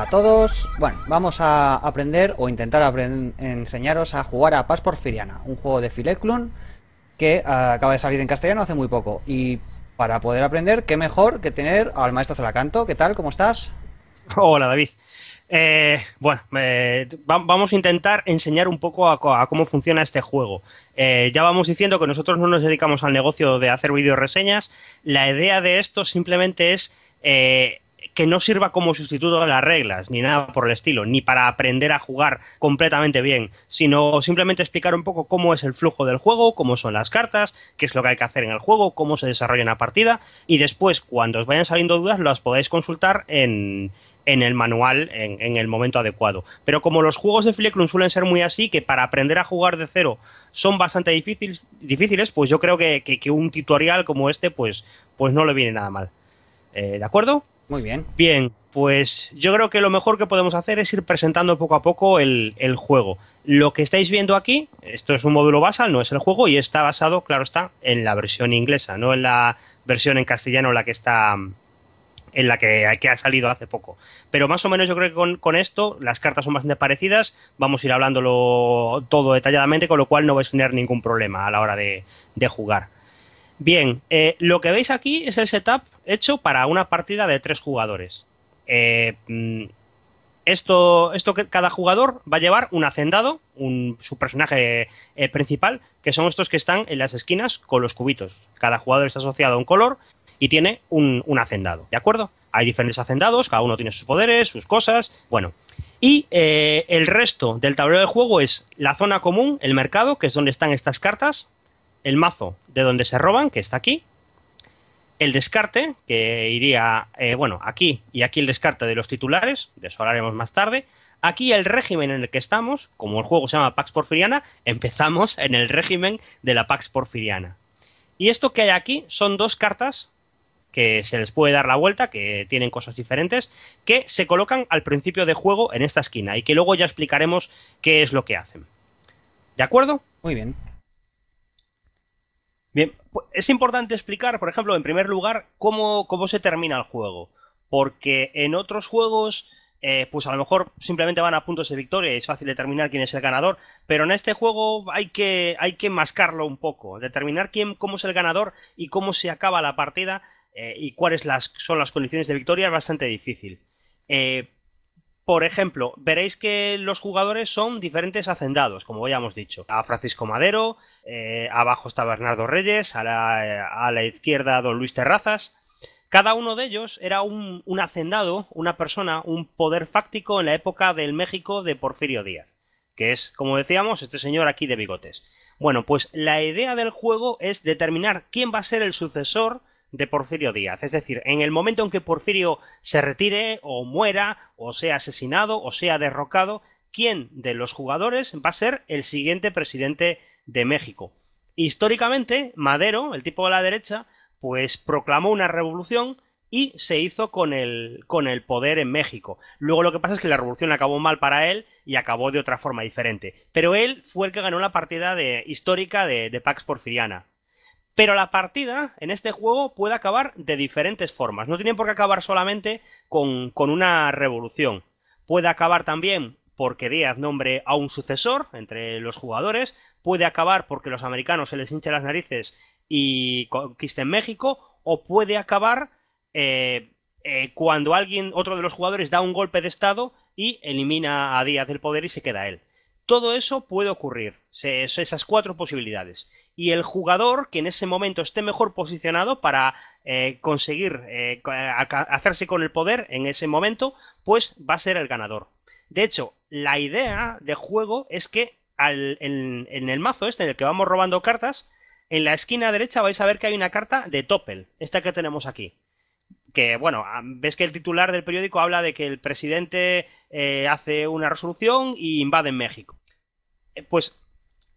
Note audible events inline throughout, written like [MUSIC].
a todos. Bueno, vamos a aprender o intentar enseñaros a jugar a Paz Porfiriana, un juego de Fileclun que eh, acaba de salir en castellano hace muy poco. Y para poder aprender, qué mejor que tener al maestro Zalacanto. ¿Qué tal? ¿Cómo estás? Hola, David. Eh, bueno, eh, vamos a intentar enseñar un poco a, cómo funciona este juego. ya vamos diciendo que nosotros no nos dedicamos al negocio de hacer video reseñas. La idea de esto simplemente es que no sirva como sustituto de las reglas, ni nada por el estilo, ni para aprender a jugar completamente bien, sino simplemente explicar un poco cómo es el flujo del juego, cómo son las cartas, qué es lo que hay que hacer en el juego, cómo se desarrolla una partida, y después, cuando os vayan saliendo dudas, las podéis consultar en, el manual en, el momento adecuado. Pero como los juegos de Flickrum suelen ser muy así, que para aprender a jugar de cero son bastante difíciles, difíciles pues yo creo que, un tutorial como este pues, pues no le viene nada mal. Eh, ¿De acuerdo? Muy bien. Bien, pues yo creo que lo mejor que podemos hacer es ir presentando poco a poco el, juego. Lo que estáis viendo aquí, esto es un módulo basal, no es el juego, y está basado, claro está, en la versión inglesa, no en la versión en castellano, la que está en la que, ha salido hace poco. Pero más o menos yo creo que con, esto las cartas son bastante parecidas, vamos a ir hablándolo todo detalladamente, con lo cual no vais a tener ningún problema a la hora de, de jugar. Bien, eh, lo que veis aquí es el setup hecho para una partida de tres jugadores. Eh, mm, esto, esto que cada jugador va a llevar un hacendado, su personaje eh, principal, que son estos que están en las esquinas con los cubitos. Cada jugador está asociado a un color y tiene un, hacendado, ¿de acuerdo? Hay diferentes hacendados, cada uno tiene sus poderes, sus cosas, bueno. Y el resto del tablero de juego es la zona común, el mercado, que es donde están estas cartas, el mazo de donde se roban, que está aquí, el descarte, que iría, eh, bueno, aquí y aquí el descarte de los titulares, de eso hablaremos más tarde. Aquí el régimen en el que estamos, como el juego se llama Pax Porfiriana, empezamos en el régimen de la Pax Porfiriana. Y esto que hay aquí son dos cartas que se les puede dar la vuelta, que tienen cosas diferentes, que se colocan al principio de juego en esta esquina y que luego ya explicaremos qué es lo que hacen. ¿De acuerdo? Muy bien. Bien, pues, es importante explicar, por ejemplo, en primer lugar, cómo, se termina el juego. Porque en otros juegos, eh, pues a lo mejor simplemente van a puntos de victoria y es fácil determinar quién es el ganador. Pero en este juego hay que, hay que mascarlo un poco, determinar quién, cómo es el ganador y cómo se acaba la partida eh, y cuáles las, son las condiciones de victoria es bastante difícil. Eh, por ejemplo, veréis que los jugadores son diferentes hacendados, como ya hemos dicho. A Francisco Madero, eh, abajo está Bernardo Reyes, eh, a la, izquierda don Luis Terrazas. Cada uno de ellos era un hacendado, una persona, un poder fáctico en la época del México de Porfirio Díaz, que es, como decíamos, este señor aquí de bigotes. Bueno, pues la idea del juego es determinar quién va a ser el sucesor de Porfirio Díaz. Es decir, en el momento en que Porfirio se retire o muera o sea asesinado o sea derrocado, ¿quién de los jugadores va a ser el siguiente presidente de México? Históricamente, Madero, el tipo de la derecha, pues proclamó una revolución y se hizo con el, con el poder en México. Luego lo que pasa es que la revolución acabó mal para él y acabó de otra forma diferente. Pero él fue el que ganó la partida de, histórica de Pax Porfiriana. Pero la partida en este juego puede acabar de diferentes formas. No tiene por qué acabar solamente con, una revolución. Puede acabar también porque Díaz nombre a un sucesor entre los jugadores. Puede acabar porque los americanos se les hinchen las narices y conquisten México. O puede acabar eh, eh, cuando alguien, otro de los jugadores, da un golpe de estado y elimina a Díaz del poder y se queda él. Todo eso puede ocurrir, esas cuatro posibilidades y el jugador que en ese momento esté mejor posicionado para eh, conseguir eh, eh, hacerse con el poder en ese momento, pues va a ser el ganador. De hecho, la idea de juego es que en, el mazo este en el que vamos robando cartas, en la esquina derecha vais a ver que hay una carta de Toppel, esta que tenemos aquí. Que bueno, ves que el titular del periódico habla de que el presidente hace una resolución y invade México. Pues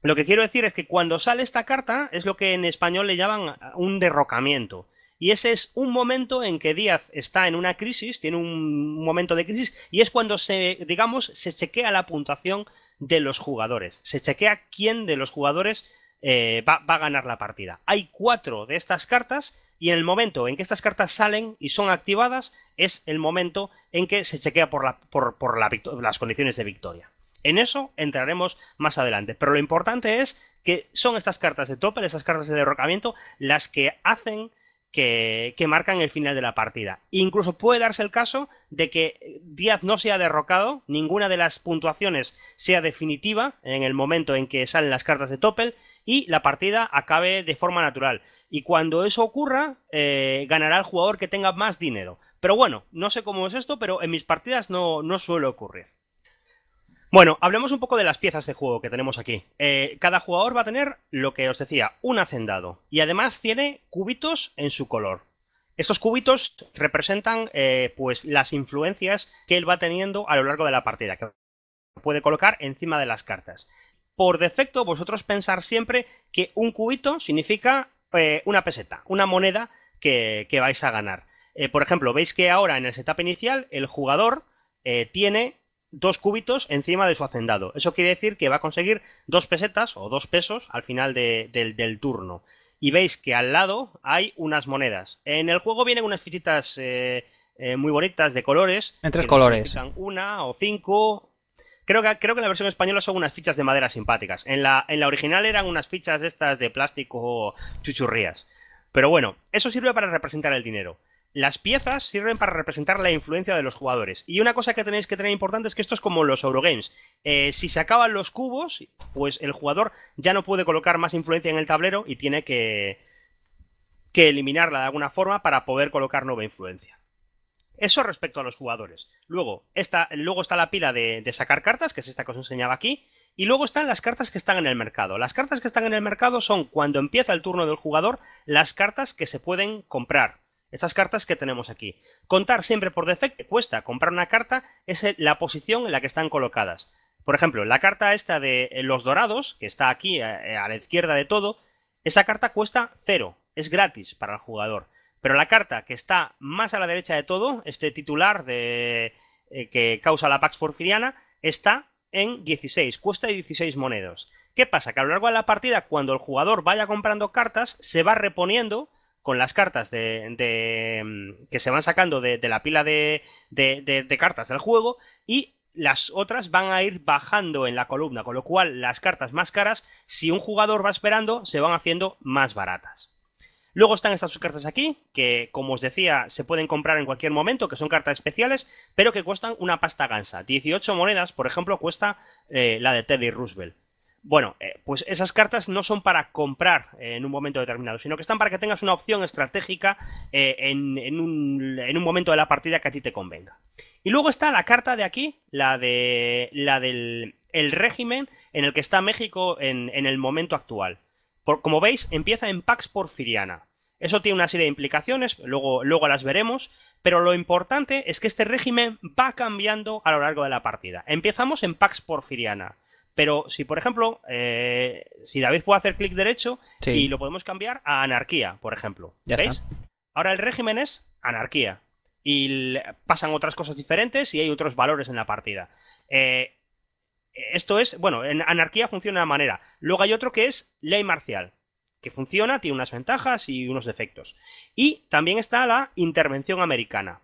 lo que quiero decir es que cuando sale esta carta es lo que en español le llaman un derrocamiento. Y ese es un momento en que Díaz está en una crisis, tiene un momento de crisis, y es cuando se, digamos, se chequea la puntuación de los jugadores. Se chequea quién de los jugadores eh, va, a ganar la partida. Hay cuatro de estas cartas y en el momento en que estas cartas salen y son activadas es el momento en que se chequea por, la, por, por las condiciones de victoria. En eso entraremos más adelante, pero lo importante es que son estas cartas de topel, estas cartas de derrocamiento, las que hacen que, marcan el final de la partida. Incluso puede darse el caso de que Díaz no sea derrocado, ninguna de las puntuaciones sea definitiva en el momento en que salen las cartas de topel y la partida acabe de forma natural. Y cuando eso ocurra, eh, ganará el jugador que tenga más dinero. Pero bueno, no sé cómo es esto, pero en mis partidas no, no suele ocurrir. Bueno, hablemos un poco de las piezas de juego que tenemos aquí. Eh, cada jugador va a tener lo que os decía, un hacendado. Y además tiene cubitos en su color. Estos cubitos representan eh, pues las influencias que él va teniendo a lo largo de la partida, que puede colocar encima de las cartas. Por defecto, vosotros pensar siempre que un cubito significa eh, una peseta, una moneda que, vais a ganar. por ejemplo, veis que ahora en el setup inicial el jugador tiene dos cúbitos encima de su hacendado. Eso quiere decir que va a conseguir dos pesetas o dos pesos al final del, turno. Y veis que al lado hay unas monedas. En el juego vienen unas fichitas eh, eh, muy bonitas de colores. En tres colores. Una o cinco. Creo que, creo que en la versión española son unas fichas de madera simpáticas. En la, en la original eran unas fichas De estas de plástico chuchurrías. Pero bueno, eso sirve para representar el dinero. Las piezas sirven para representar la influencia de los jugadores. Y una cosa que tenéis que tener importante es que esto es como los Eurogames. Eh, si se acaban los cubos, pues el jugador ya no puede colocar más influencia en el tablero y tiene que, que eliminarla de alguna forma para poder colocar nueva influencia. Eso respecto a los jugadores. Luego, esta, luego está la pila de, de, sacar cartas, que es esta que os enseñaba aquí. Y luego están las cartas que están en el mercado. Las cartas que están en el mercado son, cuando empieza el turno del jugador, las cartas que se pueden comprar estas cartas que tenemos aquí. Contar siempre por defecto cuesta. Comprar una carta es la posición en la que están colocadas. Por ejemplo, la carta esta de eh, los dorados, que está aquí eh, eh, a la izquierda de todo, esa carta cuesta cero, es gratis para el jugador. Pero la carta que está más a la derecha de todo, este titular de, que causa la Pax Porfiriana, está en 16, cuesta 16 monedas. ¿Qué pasa? Que a lo largo de la partida, cuando el jugador vaya comprando cartas, se va reponiendo con las cartas de, mm, que se van sacando de, la pila de, cartas del juego y las otras van a ir bajando en la columna, con lo cual las cartas más caras, si un jugador va esperando, se van haciendo más baratas. Luego están estas sus cartas aquí, que como os decía, se pueden comprar en cualquier momento, que son cartas especiales, pero que cuestan una pasta gansa. 18 monedas, por ejemplo, cuesta eh, la de Teddy Roosevelt. Bueno, eh, pues esas cartas no son para comprar eh, en un momento determinado, sino que están para que tengas una opción estratégica eh, en, un, momento de la partida que a ti te convenga. Y luego está la carta de aquí, la, del régimen en el que está México en, el momento actual. como veis, empieza en Pax Porfiriana. Eso tiene una serie de implicaciones, luego, luego las veremos, pero lo importante es que este régimen va cambiando a lo largo de la partida. Empezamos en Pax Porfiriana. Pero si, por ejemplo, eh, si David puede hacer clic derecho y lo podemos cambiar a anarquía, por ejemplo. Ya ¿Veis? Ahora el régimen es anarquía. Y pasan otras cosas diferentes y hay otros valores en la partida. Eh, eh, esto es, bueno, en anarquía funciona de una manera. Luego hay otro que es ley marcial, que funciona, tiene unas ventajas y unos defectos. Y también está la intervención americana.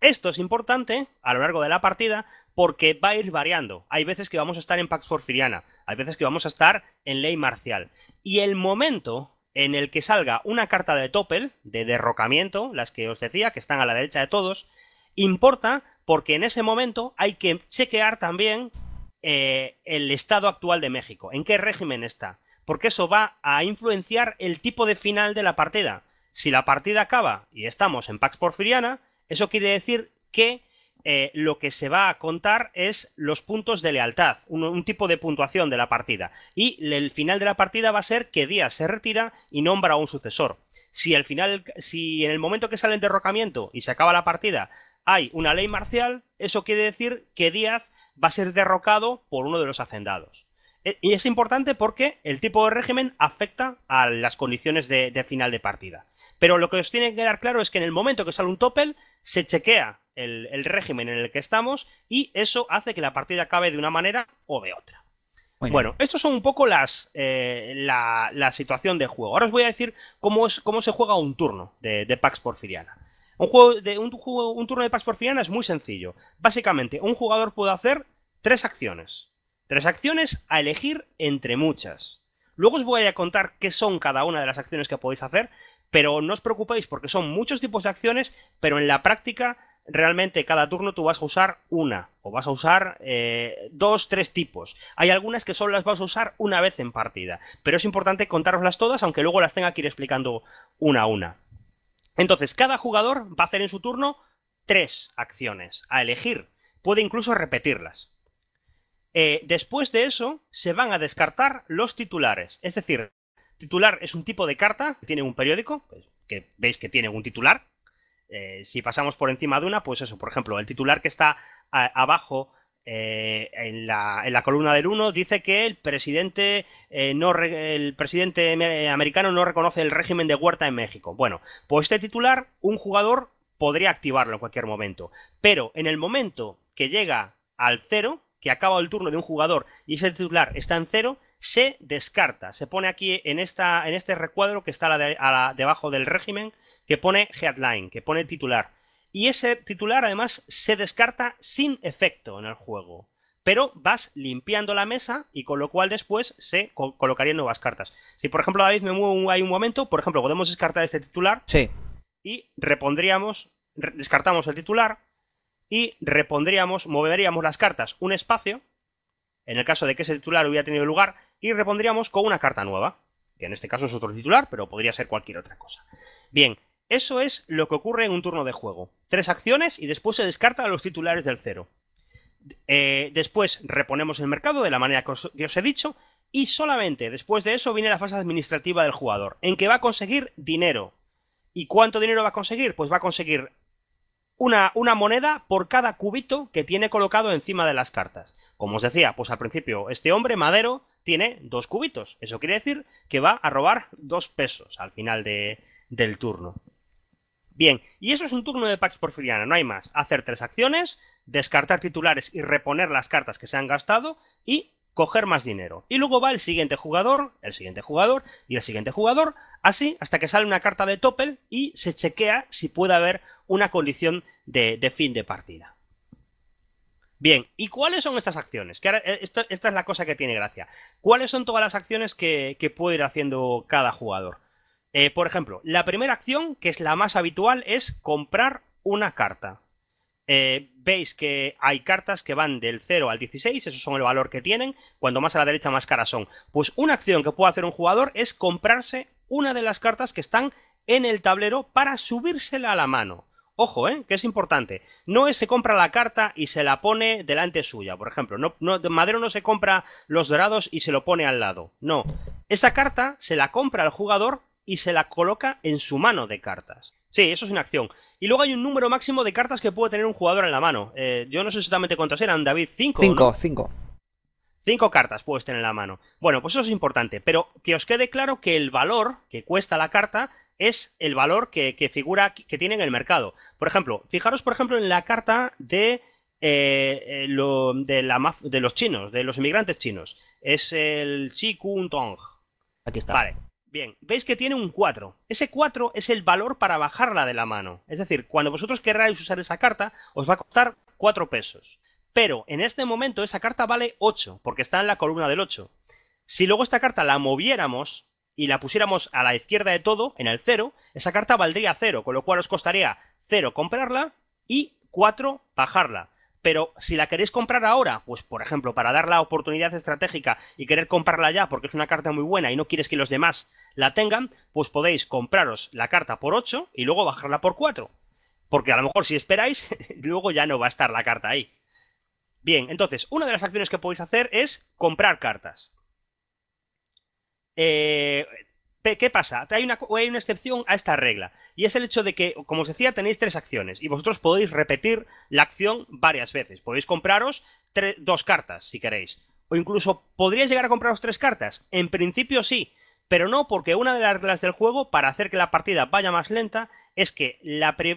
Esto es importante a lo largo de la partida porque va a ir variando. Hay veces que vamos a estar en Pax Porfiriana, hay veces que vamos a estar en Ley Marcial. Y el momento en el que salga una carta de Topel, de derrocamiento, las que os decía, que están a la derecha de todos, importa porque en ese momento hay que chequear también eh, el estado actual de México, en qué régimen está, porque eso va a influenciar el tipo de final de la partida. Si la partida acaba y estamos en Pax Porfiriana, eso quiere decir que eh, lo que se va a contar es los puntos de lealtad, un, tipo de puntuación de la partida. Y el final de la partida va a ser que Díaz se retira y nombra a un sucesor. Si al final, si en el momento que sale el derrocamiento y se acaba la partida, hay una ley marcial, eso quiere decir que Díaz va a ser derrocado por uno de los hacendados. E, y es importante porque el tipo de régimen afecta a las condiciones de, final de partida. Pero lo que os tiene que quedar claro es que en el momento que sale un topel, se chequea el, régimen en el que estamos y eso hace que la partida acabe de una manera o de otra. Bueno, esto estos son un poco las eh, la, situación de juego. Ahora os voy a decir cómo, es, cómo se juega un turno de, Pax Porfiriana. Un, juego de, un, un turno de Pax Porfiriana es muy sencillo. Básicamente, un jugador puede hacer tres acciones. Tres acciones a elegir entre muchas. Luego os voy a contar qué son cada una de las acciones que podéis hacer, pero no os preocupéis porque son muchos tipos de acciones, pero en la práctica realmente cada turno tú vas a usar una o vas a usar eh, dos, tres tipos. Hay algunas que solo las vas a usar una vez en partida, pero es importante contároslas todas, aunque luego las tenga que ir explicando una a una. Entonces, cada jugador va a hacer en su turno tres acciones a elegir, puede incluso repetirlas. Eh, después de eso, se van a descartar los titulares, es decir, titular es un tipo de carta tiene un periódico, pues, que veis que tiene un titular. Eh, si pasamos por encima de una, pues eso, por ejemplo, el titular que está abajo eh, en, la, columna del 1 dice que el presidente, eh, no el presidente americano no reconoce el régimen de Huerta en México. Bueno, pues este titular, un jugador podría activarlo en cualquier momento. Pero en el momento que llega al 0, que acaba el turno de un jugador y ese titular está en 0, se descarta. Se pone aquí en, esta, en este recuadro que está a debajo del régimen, que pone headline, que pone titular. Y ese titular además se descarta sin efecto en el juego. Pero vas limpiando la mesa y con lo cual después se colocarían nuevas cartas. Si por ejemplo David me muevo hay un momento, por ejemplo, podemos descartar este titular. Sí. Y repondríamos, descartamos el titular y repondríamos, moveríamos las cartas un espacio, en el caso de que ese titular hubiera tenido lugar, y repondríamos con una carta nueva, que en este caso es otro titular, pero podría ser cualquier otra cosa. Bien, eso es lo que ocurre en un turno de juego. Tres acciones y después se a los titulares del cero. Eh, después reponemos el mercado de la manera que os, he dicho y solamente después de eso viene la fase administrativa del jugador, en que va a conseguir dinero. ¿Y cuánto dinero va a conseguir? Pues va a conseguir una, una, moneda por cada cubito que tiene colocado encima de las cartas. Como os decía, pues al principio, este hombre, Madero, tiene dos cubitos. Eso quiere decir que va a robar dos pesos al final del turno. Bien, y eso es un turno de Pax Porfiriana, no hay más. Hacer tres acciones, descartar titulares y reponer las cartas que se han gastado y coger más dinero. Y luego va el siguiente jugador, el siguiente jugador y el siguiente jugador, así hasta que sale una carta de Topel y se chequea si puede haber una condición de fin de partida. Bien, ¿y cuáles son estas acciones? Que eh, esta es la cosa que tiene gracia. ¿Cuáles son todas las acciones que, puede ir haciendo cada jugador? Eh, por ejemplo, la primera acción, que es la más habitual, es comprar una carta. Eh, veis que hay cartas que van del 0 al 16, esos son el valor que tienen, cuando más a la derecha más caras son. Pues una acción que puede hacer un jugador es comprarse una de las cartas que están en el tablero para subírsela a la mano. Ojo, ¿eh? que es importante. No es se compra la carta y se la pone delante suya, por ejemplo. No, no, Madero no se compra los dorados y se lo pone al lado. No. Esa carta se la compra al jugador y se la coloca en su mano de cartas. Sí, eso es una acción. Y luego hay un número máximo de cartas que puede tener un jugador en la mano. Eh, yo no sé exactamente cuántas eran, David. ¿Cinco? Cinco, cinco. cartas puedes tener en la mano. Bueno, pues eso es importante. Pero que os quede claro que el valor que cuesta la carta es el valor que, figura, que tiene en el mercado. Por ejemplo, fijaros, por ejemplo, en la carta de, eh, eh, de los chinos, de los inmigrantes chinos. Es el Chi Tong. Aquí está. Vale. Bien, veis que tiene un 4. Ese 4 es el valor para bajarla de la mano. Es decir, cuando vosotros queráis usar esa carta, os va a costar 4 pesos. Pero en este momento esa carta vale 8, porque está en la columna del 8. Si luego esta carta la moviéramos, y la pusiéramos a la izquierda de todo, en el 0, esa carta valdría 0, con lo cual os costaría 0 comprarla y 4 bajarla. Pero si la queréis comprar ahora, pues por ejemplo, para dar la oportunidad estratégica y querer comprarla ya porque es una carta muy buena y no quieres que los demás la tengan, pues podéis compraros la carta por 8 y luego bajarla por 4. Porque a lo mejor si esperáis, [LAUGHS] luego ya no va a estar la carta ahí. Bien, entonces, una de las acciones que podéis hacer es comprar cartas. Eh, ¿Qué pasa? Hay una, excepción a esta regla, y es el hecho de que, como os decía, tenéis tres acciones, y vosotros podéis repetir la acción varias veces. Podéis compraros dos cartas, si queréis. O incluso, ¿podríais llegar a compraros tres cartas? En principio sí, pero no porque una de las reglas del juego, para hacer que la partida vaya más lenta, es que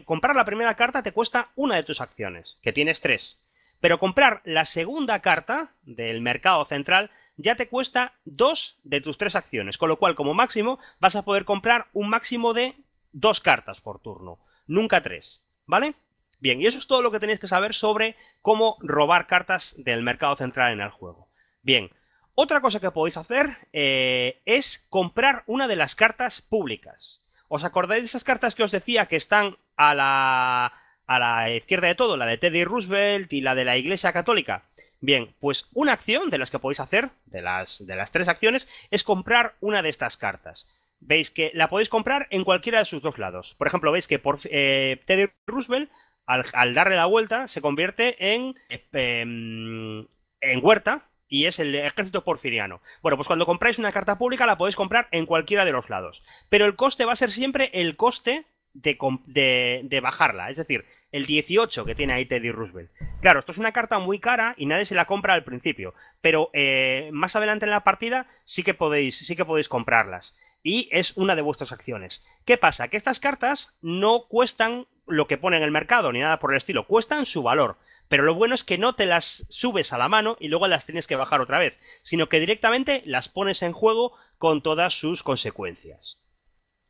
comprar la primera carta te cuesta una de tus acciones, que tienes tres. Pero comprar la segunda carta del mercado central ya te cuesta dos de tus tres acciones, con lo cual como máximo vas a poder comprar un máximo de dos cartas por turno, nunca tres, ¿vale? Bien, y eso es todo lo que tenéis que saber sobre cómo robar cartas del mercado central en el juego. Bien, otra cosa que podéis hacer eh, es comprar una de las cartas públicas. ¿Os acordáis de esas cartas que os decía que están a la, a la izquierda de todo? La de Teddy Roosevelt y la de la Iglesia Católica. Bien, pues una acción de las que podéis hacer, de las, tres acciones, es comprar una de estas cartas. Veis que la podéis comprar en cualquiera de sus dos lados. Por ejemplo, veis que por, eh, Teddy Roosevelt, al, darle la vuelta, se convierte en, eh, em, en, Huerta, y es el ejército porfiriano. Bueno, pues cuando compráis una carta pública la podéis comprar en cualquiera de los lados. Pero el coste va a ser siempre el coste de, de, bajarla. Es decir, el 18 que tiene ahí Teddy Roosevelt. Claro, esto es una carta muy cara y nadie se la compra al principio, pero eh, más adelante en la partida sí que podéis, sí que podéis comprarlas. Y es una de vuestras acciones. ¿Qué pasa? Que estas cartas no cuestan lo que pone en el mercado ni nada por el estilo, cuestan su valor. Pero lo bueno es que no te las subes a la mano y luego las tienes que bajar otra vez, sino que directamente las pones en juego con todas sus consecuencias.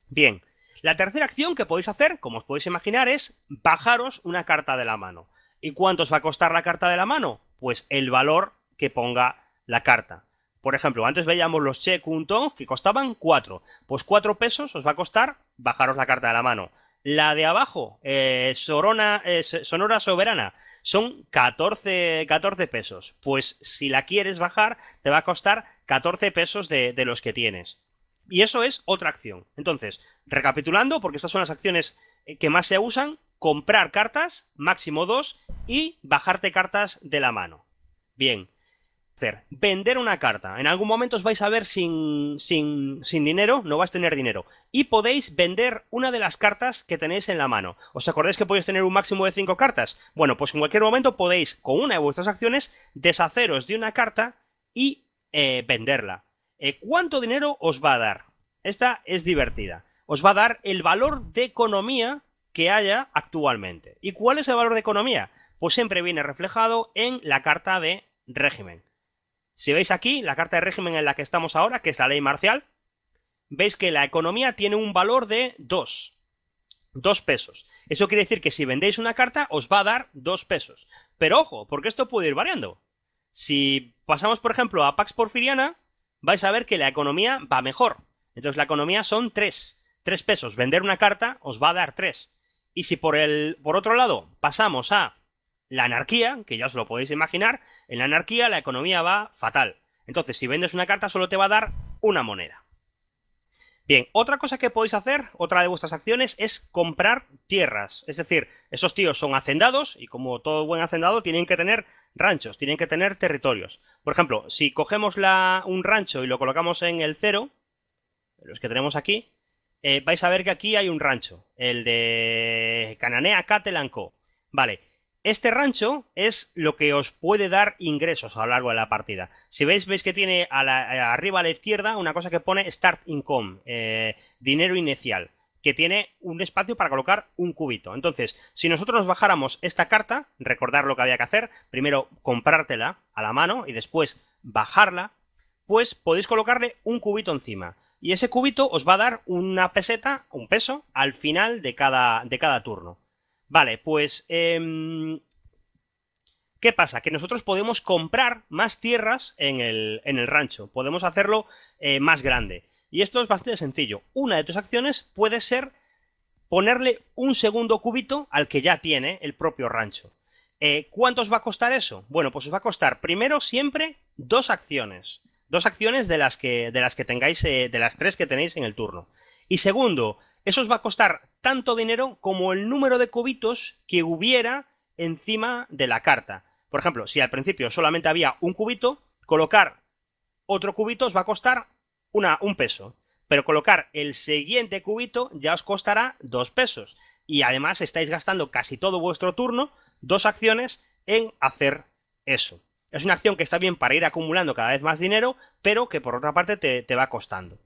Bien, la tercera acción que podéis hacer, como os podéis imaginar, es bajaros una carta de la mano. ¿Y cuánto os va a costar la carta de la mano? Pues el valor que ponga la carta. Por ejemplo, antes veíamos los Che Kuntong que costaban 4. Pues 4 pesos os va a costar bajaros la carta de la mano. La de abajo, eh, eh, Sonora Soberana, son 14, 14, pesos. Pues si la quieres bajar, te va a costar 14 pesos de los que tienes. Y eso es otra acción. Entonces, recapitulando, porque estas son las acciones eh, que más se usan, comprar cartas, máximo dos, y bajarte cartas de la mano. Bien. Vender una carta. En algún momento os vais a ver sin, sin, dinero, no vais a tener dinero. Y podéis vender una de las cartas que tenéis en la mano. ¿Os acordáis que podéis tener un máximo de cinco cartas? Bueno, pues en cualquier momento podéis, con una de vuestras acciones, deshaceros de una carta y eh, venderla. Eh, ¿cuánto dinero os va a dar? Esta es divertida. Os va a dar el valor de economía que haya actualmente. ¿Y cuál es el valor de economía? Pues siempre viene reflejado en la carta de régimen. Si veis aquí, la carta de régimen en la que estamos ahora, que es la ley marcial, veis que la economía tiene un valor de 2. 2 pesos. Eso quiere decir que si vendéis una carta os va a dar 2 pesos. Pero ojo, porque esto puede ir variando. Si pasamos, por ejemplo, a Pax Porfiriana, vais a ver que la economía va mejor. Entonces la economía son tres tres pesos. Vender una carta os va a dar tres Y si por, el, por otro lado pasamos a la anarquía, que ya os lo podéis imaginar, en la anarquía la economía va fatal. Entonces, si vendes una carta solo te va a dar una moneda. Bien, otra cosa que podéis hacer, otra de vuestras acciones, es comprar tierras. Es decir, esos tíos son hacendados y como todo buen hacendado tienen que tener ranchos, tienen que tener territorios. Por ejemplo, si cogemos la, un rancho y lo colocamos en el cero, los que tenemos aquí, eh, vais a ver que aquí hay un rancho, el de Cananea Catelanco. Vale, este rancho es lo que os puede dar ingresos a lo largo de la partida. Si veis, veis que tiene eh, arriba a la izquierda una cosa que pone Start Income, eh, dinero inicial que tiene un espacio para colocar un cubito. Entonces, si nosotros bajáramos esta carta, recordar lo que había que hacer, primero comprártela a la mano y después bajarla, pues podéis colocarle un cubito encima. Y ese cubito os va a dar una peseta, un peso, al final de cada, de cada turno. Vale, pues... Em, ¿Qué pasa? Que nosotros podemos comprar más tierras en el, en el rancho. Podemos hacerlo eh, más grande. Y esto es bastante sencillo. Una de tus acciones puede ser ponerle un segundo cubito al que ya tiene el propio rancho. Eh, ¿Cuánto os va a costar eso? Bueno, pues os va a costar primero siempre dos acciones. Dos acciones de las que, de las que tengáis, eh, de las tres que tenéis en el turno. Y segundo, eso os va a costar tanto dinero como el número de cubitos que hubiera encima de la carta. Por ejemplo, si al principio solamente había un cubito, colocar otro cubito os va a costar un peso. Pero colocar el siguiente cubito ya os costará dos pesos. Y además estáis gastando casi todo vuestro turno, dos acciones, en hacer eso. Es una acción que está bien para ir acumulando cada vez más dinero, pero que por otra parte te, va costando.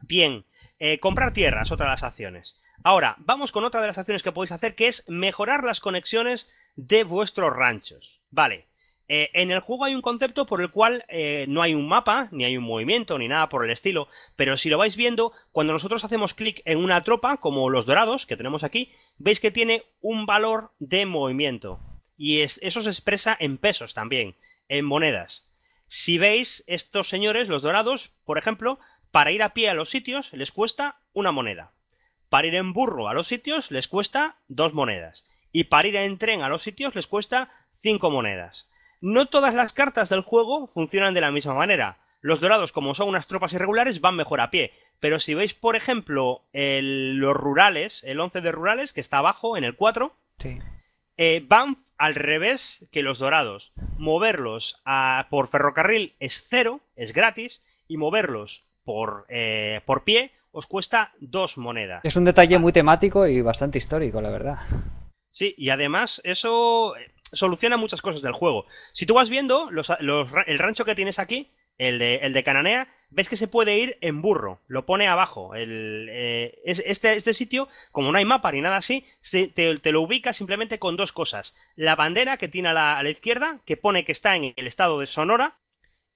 Bien, eh, comprar tierras, otra de las acciones. Ahora, vamos con otra de las acciones que podéis hacer, que es mejorar las conexiones de vuestros ranchos. Vale, eh, en el juego hay un concepto por el cual eh, no hay un mapa, ni hay un movimiento, ni nada por el estilo, pero si lo vais viendo, cuando nosotros hacemos clic en una tropa, como los dorados que tenemos aquí, veis que tiene un valor de movimiento. Y eso se expresa en pesos también, en monedas. Si veis, estos señores, los dorados, por ejemplo, para ir a pie a los sitios les cuesta una moneda. Para ir en burro a los sitios les cuesta dos monedas. Y para ir en tren a los sitios les cuesta cinco monedas. No todas las cartas del juego funcionan de la misma manera. Los dorados, como son unas tropas irregulares, van mejor a pie. Pero si veis, por ejemplo, los rurales, el 11 de rurales, que está abajo en el 4, eh, van al revés que los dorados. Moverlos por ferrocarril es cero, es gratis, y moverlos por, eh, por pie os cuesta dos monedas. Es un detalle ah. muy temático y bastante histórico, la verdad. Sí, y además eso soluciona muchas cosas del juego. Si tú vas viendo el rancho que tienes aquí, el de, el de Cananea, ves que se puede ir en burro, lo pone abajo. El, eh, este, este, sitio, como no hay mapa ni nada así, te, lo ubica simplemente con dos cosas. La bandera que tiene a la, izquierda, que pone que está en el estado de Sonora,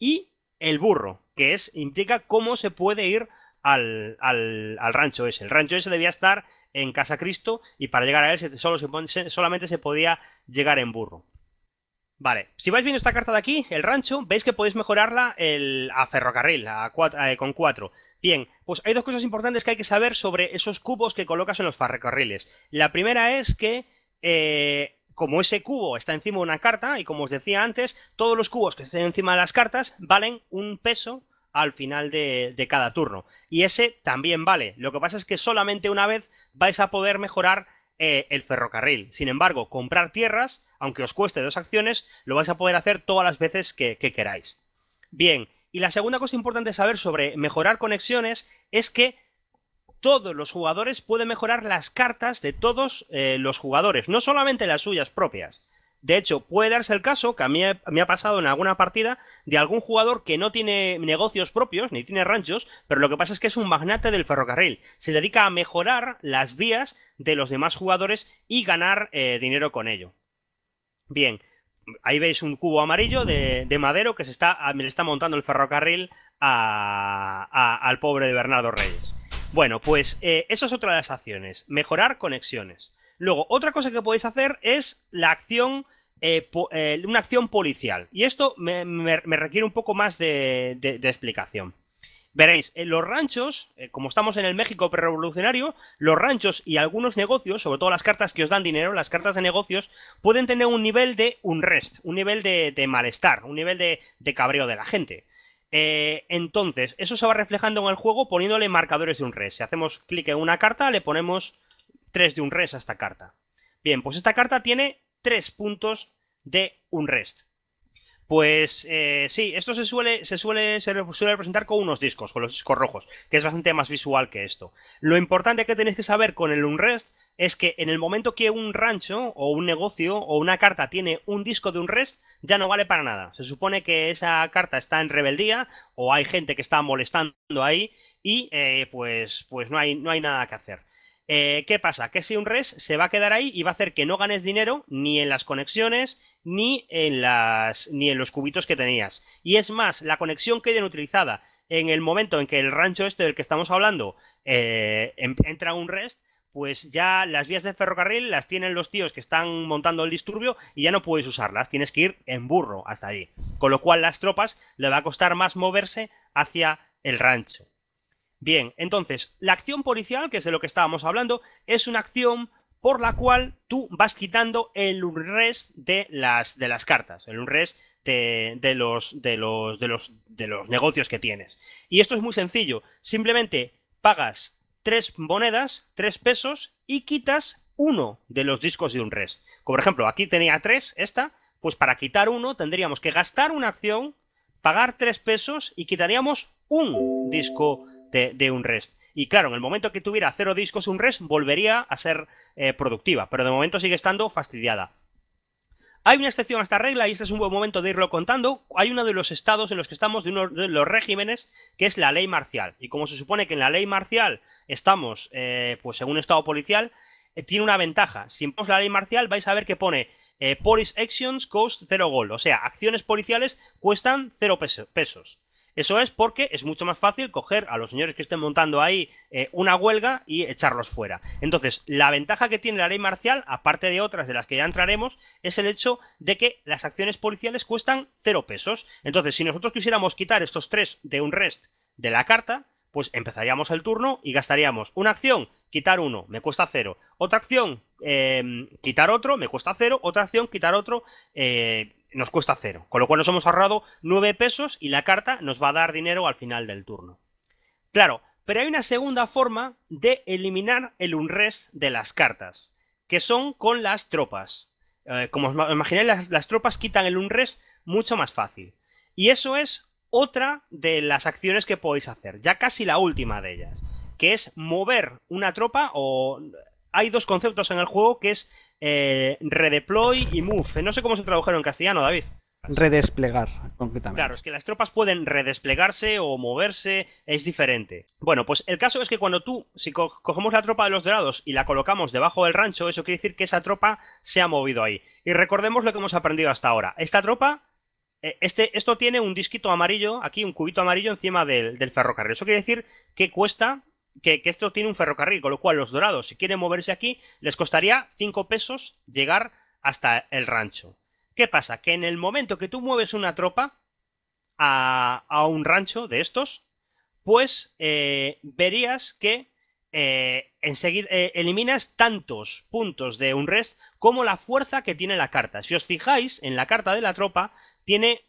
y el burro, que es, implica cómo se puede ir al, al rancho ese. El rancho ese debía estar en Casa Cristo y para llegar a él solo solamente se podía llegar en burro. Vale, si vais viendo esta carta de aquí, el rancho, veis que podéis mejorarla el, a ferrocarril, a eh, cuatro, con 4. Bien, pues hay dos cosas importantes que hay que saber sobre esos cubos que colocas en los ferrocarriles. La primera es que, eh, como ese cubo está encima de una carta, y como os decía antes, todos los cubos que estén encima de las cartas valen un peso al final de, de cada turno. Y ese también vale. Lo que pasa es que solamente una vez vais a poder mejorar eh, el ferrocarril. Sin embargo, comprar tierras, aunque os cueste dos acciones, lo vais a poder hacer todas las veces que, queráis. Bien, y la segunda cosa importante saber sobre mejorar conexiones es que todos los jugadores pueden mejorar las cartas de todos eh, los jugadores, no solamente las suyas propias. De hecho, puede darse el caso, que a mí me ha pasado en alguna partida, de algún jugador que no tiene negocios propios, ni tiene ranchos, pero lo que pasa es que es un magnate del ferrocarril. Se dedica a mejorar las vías de los demás jugadores y ganar eh, dinero con ello. Bien, ahí veis un cubo amarillo de, madero que se está, ah, le está montando el ferrocarril al pobre de Bernardo Reyes. Bueno, pues eh, eso es otra de las acciones, mejorar conexiones. Luego, otra cosa que podéis hacer es la acción, eh, eh, una acción policial. Y esto me, requiere un poco más de, explicación. Veréis, eh, los ranchos, como estamos en el México pre-revolucionario, los ranchos y algunos negocios, sobre todo las cartas que os dan dinero, las cartas de negocios, pueden tener un nivel de unrest, un nivel de, malestar, un nivel de, cabreo de la gente. entonces, eso se va reflejando en el juego poniéndole marcadores de unrest. Si hacemos clic en una carta, le ponemos 3 de un rest a esta carta. Bien, pues esta carta tiene 3 puntos de un rest. Pues eh, sí, esto se suele, se suele, se suele representar con unos discos, con los discos rojos, que es bastante más visual que esto. Lo importante que tenéis que saber con el un rest, es que en el momento que un rancho o un negocio o una carta tiene un disco de un rest ya no vale para nada. Se supone que esa carta está en rebeldía o hay gente que está molestando ahí y eh, pues, pues no, hay, no hay nada que hacer. Eh, ¿Qué pasa? Que si un res se va a quedar ahí y va a hacer que no ganes dinero ni en las conexiones ni en, las, ni en los cubitos que tenías. Y es más, la conexión que hayan utilizada en el momento en que el rancho este del que estamos hablando eh, em, entra un rest, pues ya las vías de ferrocarril las tienen los tíos que están montando el disturbio y ya no puedes usarlas, tienes que ir en burro hasta allí. Con lo cual las tropas le va a costar más moverse hacia el rancho. Bien, entonces, la acción policial, que es de lo que estábamos hablando, es una acción por la cual tú vas quitando el unrest de las, de las cartas, el unrest de, de, los, de, los, de, los, de los negocios que tienes. Y esto es muy sencillo, simplemente pagas tres monedas, tres pesos, y quitas uno de los discos de unrest. Como por ejemplo, aquí tenía tres, esta, pues para quitar uno tendríamos que gastar una acción, pagar tres pesos y quitaríamos un disco de, un REST. Y claro, en el momento que tuviera cero discos un REST, volvería a ser eh, productiva, pero de momento sigue estando fastidiada. Hay una excepción a esta regla y este es un buen momento de irlo contando. Hay uno de los estados en los que estamos, de uno de los regímenes, que es la ley marcial. Y como se supone que en la ley marcial estamos, eh, pues en un estado policial, eh, tiene una ventaja. Si ponemos la ley marcial vais a ver que pone police actions cost 0 gold. O sea, acciones policiales cuestan 0 pesos. Eso es porque es mucho más fácil coger a los señores que estén montando ahí eh, una huelga y echarlos fuera. Entonces, la ventaja que tiene la ley marcial, aparte de otras de las que ya entraremos, es el hecho de que las acciones policiales cuestan cero pesos. Entonces, si nosotros quisiéramos quitar estos tres de un rest de la carta, pues empezaríamos el turno y gastaríamos una acción, quitar uno, me cuesta cero. Otra acción, eh, quitar otro, me cuesta cero. Otra acción, quitar otro, eh, nos cuesta cero. Con lo cual nos hemos ahorrado 9 pesos y la carta nos va a dar dinero al final del turno. Claro, pero hay una segunda forma de eliminar el unrest de las cartas, que son con las tropas. Eh, como os imagináis, las, tropas quitan el unrest mucho más fácil. Y eso es otra de las acciones que podéis hacer, ya casi la última de ellas, que es mover una tropa o... Hay dos conceptos en el juego que es eh, redeploy y move. Eh, no sé cómo se tradujeron en castellano, David. Redesplegar, concretamente. Claro, es que las tropas pueden redesplegarse o moverse, es diferente. Bueno, pues el caso es que cuando tú, si cogemos la tropa de los dorados y la colocamos debajo del rancho, eso quiere decir que esa tropa se ha movido ahí. Y recordemos lo que hemos aprendido hasta ahora. Esta tropa, eh, este, esto tiene un disquito amarillo, aquí un cubito amarillo encima del, del ferrocarril. Eso quiere decir que cuesta que, esto tiene un ferrocarril, con lo cual los dorados, si quieren moverse aquí, les costaría 5 pesos llegar hasta el rancho. ¿Qué pasa? Que en el momento que tú mueves una tropa a, a un rancho de estos, pues eh, verías que eh, enseguida eh, eliminas tantos puntos de un rest como la fuerza que tiene la carta. Si os fijáis, en la carta de la tropa tiene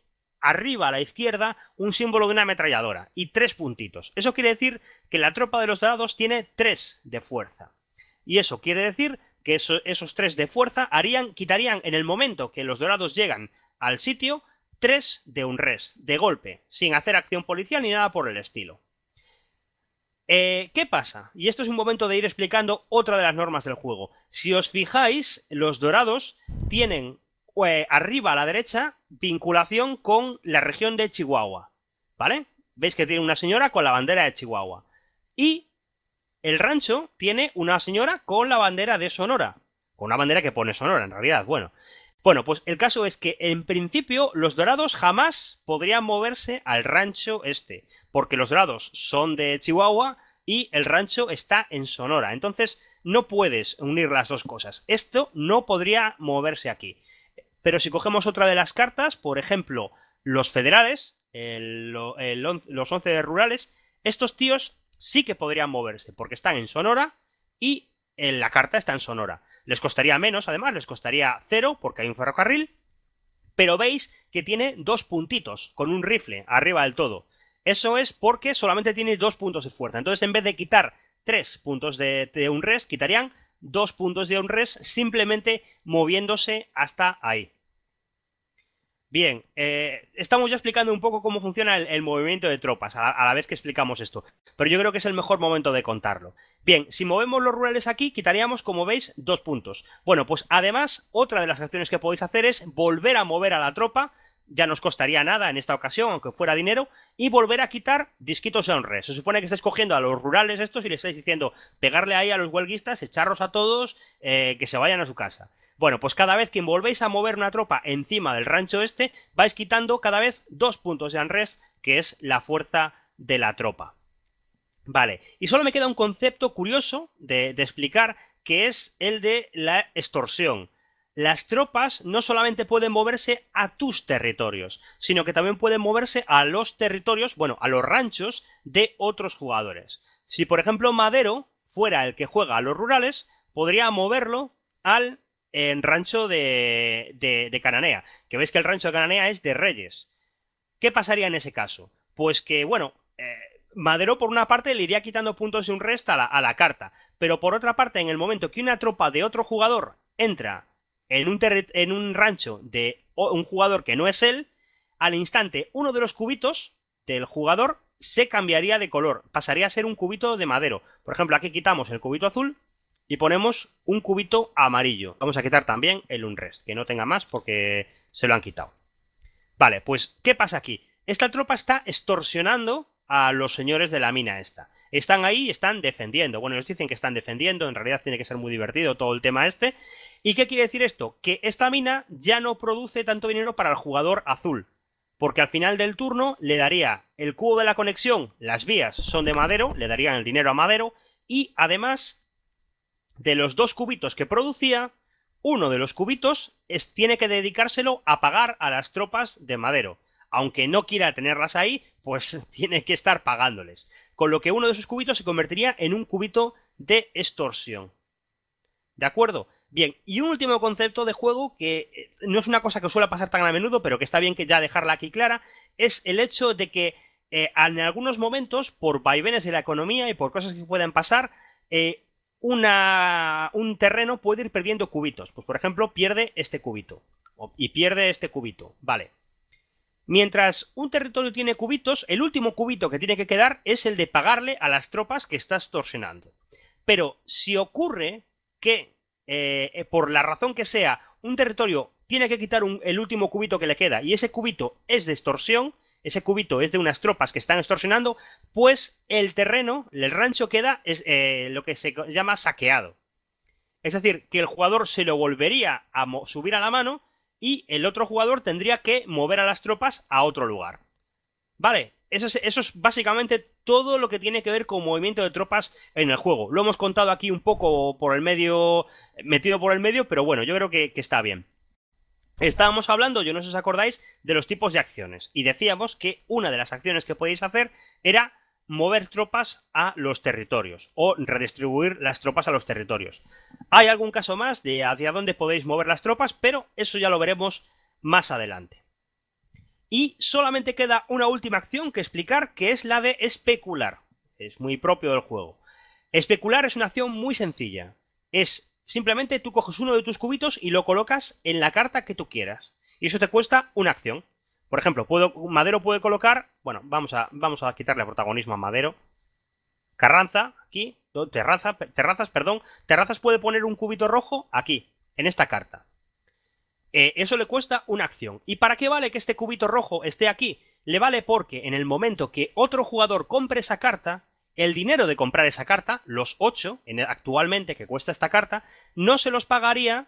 arriba a la izquierda un símbolo de una ametralladora y tres puntitos. Eso quiere decir que la tropa de los dorados tiene tres de fuerza. Y eso quiere decir que esos tres de fuerza harían, quitarían en el momento que los dorados llegan al sitio, tres de un res, de golpe, sin hacer acción policial ni nada por el estilo. Eh, ¿Qué pasa? Y esto es un momento de ir explicando otra de las normas del juego. Si os fijáis, los dorados tienen pues, arriba a la derecha, vinculación con la región de Chihuahua. ¿Vale? Veis que tiene una señora con la bandera de Chihuahua. Y el rancho tiene una señora con la bandera de Sonora. Con una bandera que pone Sonora, en realidad. Bueno. Bueno, pues el caso es que en principio los dorados jamás podrían moverse al rancho este, porque los dorados son de Chihuahua y el rancho está en Sonora. Entonces no puedes unir las dos cosas. Esto no podría moverse aquí. Pero si cogemos otra de las cartas, por ejemplo, los federales, los 11 rurales, estos tíos sí que podrían moverse, porque están en Sonora y en la carta está en Sonora. Les costaría menos, además, les costaría cero, porque hay un ferrocarril, pero veis que tiene dos puntitos con un rifle arriba del todo. Eso es porque solamente tiene dos puntos de fuerza. Entonces, en vez de quitar tres puntos de un res, quitarían dos puntos de un res simplemente moviéndose hasta ahí. Bien, eh, estamos ya explicando un poco cómo funciona el, movimiento de tropas, a, la, vez que explicamos esto, pero yo creo que es el mejor momento de contarlo. Bien, si movemos los rurales aquí, quitaríamos, como veis, dos puntos. Bueno, pues además, otra de las acciones que podéis hacer es volver a mover a la tropa, ya nos costaría nada en esta ocasión, aunque fuera dinero, y volver a quitar disquitos de honre. Se supone que estáis cogiendo a los rurales estos y le estáis diciendo pegarle ahí a los huelguistas, echarlos a todos, eh, que se vayan a su casa. Bueno, pues cada vez que volvéis a mover una tropa encima del rancho este, vais quitando cada vez dos puntos de unrest, que es la fuerza de la tropa. Vale, y solo me queda un concepto curioso de, de explicar, que es el de la extorsión. Las tropas no solamente pueden moverse a tus territorios, sino que también pueden moverse a los territorios, bueno, a los ranchos de otros jugadores. Si por ejemplo Madero fuera el que juega a los rurales, podría moverlo al en rancho de, de, Cananea, que veis que el rancho de Cananea es de Reyes. ¿Qué pasaría en ese caso? Pues que, bueno, eh, Madero por una parte le iría quitando puntos de un rest a la, carta, pero por otra parte, en el momento que una tropa de otro jugador entra en un, en un rancho de un jugador que no es él, al instante uno de los cubitos del jugador se cambiaría de color, pasaría a ser un cubito de madero. Por ejemplo, aquí quitamos el cubito azul y ponemos un cubito amarillo. Vamos a quitar también el unrest, que no tenga más porque se lo han quitado. Vale, pues ¿qué pasa aquí? Esta tropa está extorsionando a los señores de la mina esta. Están ahí y están defendiendo. Bueno, nos dicen que están defendiendo, en realidad tiene que ser muy divertido todo el tema este. ¿Y qué quiere decir esto? Que esta mina ya no produce tanto dinero para el jugador azul. Porque al final del turno le daría el cubo de la conexión, las vías son de madero, le darían el dinero a madero y además de los dos cubitos que producía, uno de los cubitos tiene que dedicárselo a pagar a las tropas de Madero. Aunque no quiera tenerlas ahí, pues [LAUGHS] tiene que estar pagándoles. Con lo que uno de esos cubitos se convertiría en un cubito de extorsión. ¿De acuerdo? Bien, y un último concepto de juego que eh, no es una cosa que suele pasar tan a menudo, pero que está bien que ya dejarla aquí clara, es el hecho de que eh, en algunos momentos, por vaivenes de la economía y por cosas que puedan pasar, eh, un terreno puede ir perdiendo cubitos. Pues por ejemplo, pierde este cubito. Y pierde este cubito. Vale. Mientras un territorio tiene cubitos, el último cubito que tiene que quedar es el de pagarle a las tropas que estás extorsionando. Pero si ocurre que, eh, eh, por la razón que sea, un territorio tiene que quitar el último cubito que le queda y ese cubito es de extorsión, ese cubito es de unas tropas que están extorsionando, pues el terreno, el rancho queda es, eh, lo que se llama saqueado. Es decir, que el jugador se lo volvería a subir a la mano y el otro jugador tendría que mover a las tropas a otro lugar. Vale, eso es, básicamente todo lo que tiene que ver con movimiento de tropas en el juego. Lo hemos contado aquí un poco por el medio, metido por el medio, pero bueno, yo creo que está bien. Estábamos hablando, yo no sé si os acordáis, de los tipos de acciones. Y decíamos que una de las acciones que podéis hacer era mover tropas a los territorios o redistribuir las tropas a los territorios. Hay algún caso más de hacia dónde podéis mover las tropas, pero eso ya lo veremos más adelante. Y solamente queda una última acción que explicar, que es la de especular. Es muy propio del juego. Especular es una acción muy sencilla. Es Simplemente tú coges uno de tus cubitos y lo colocas en la carta que tú quieras. Y eso te cuesta una acción. Por ejemplo, Madero puede colocar. Bueno, vamos a, vamos a quitarle protagonismo a Madero. Carranza, aquí. Terraza, terrazas, perdón. Terrazas puede poner un cubito rojo aquí, en esta carta. Eh, eso le cuesta una acción. ¿Y para qué vale que este cubito rojo esté aquí? Le vale porque en el momento que otro jugador compre esa carta, el dinero de comprar esa carta, los 8 actualmente que cuesta esta carta, no se los pagaría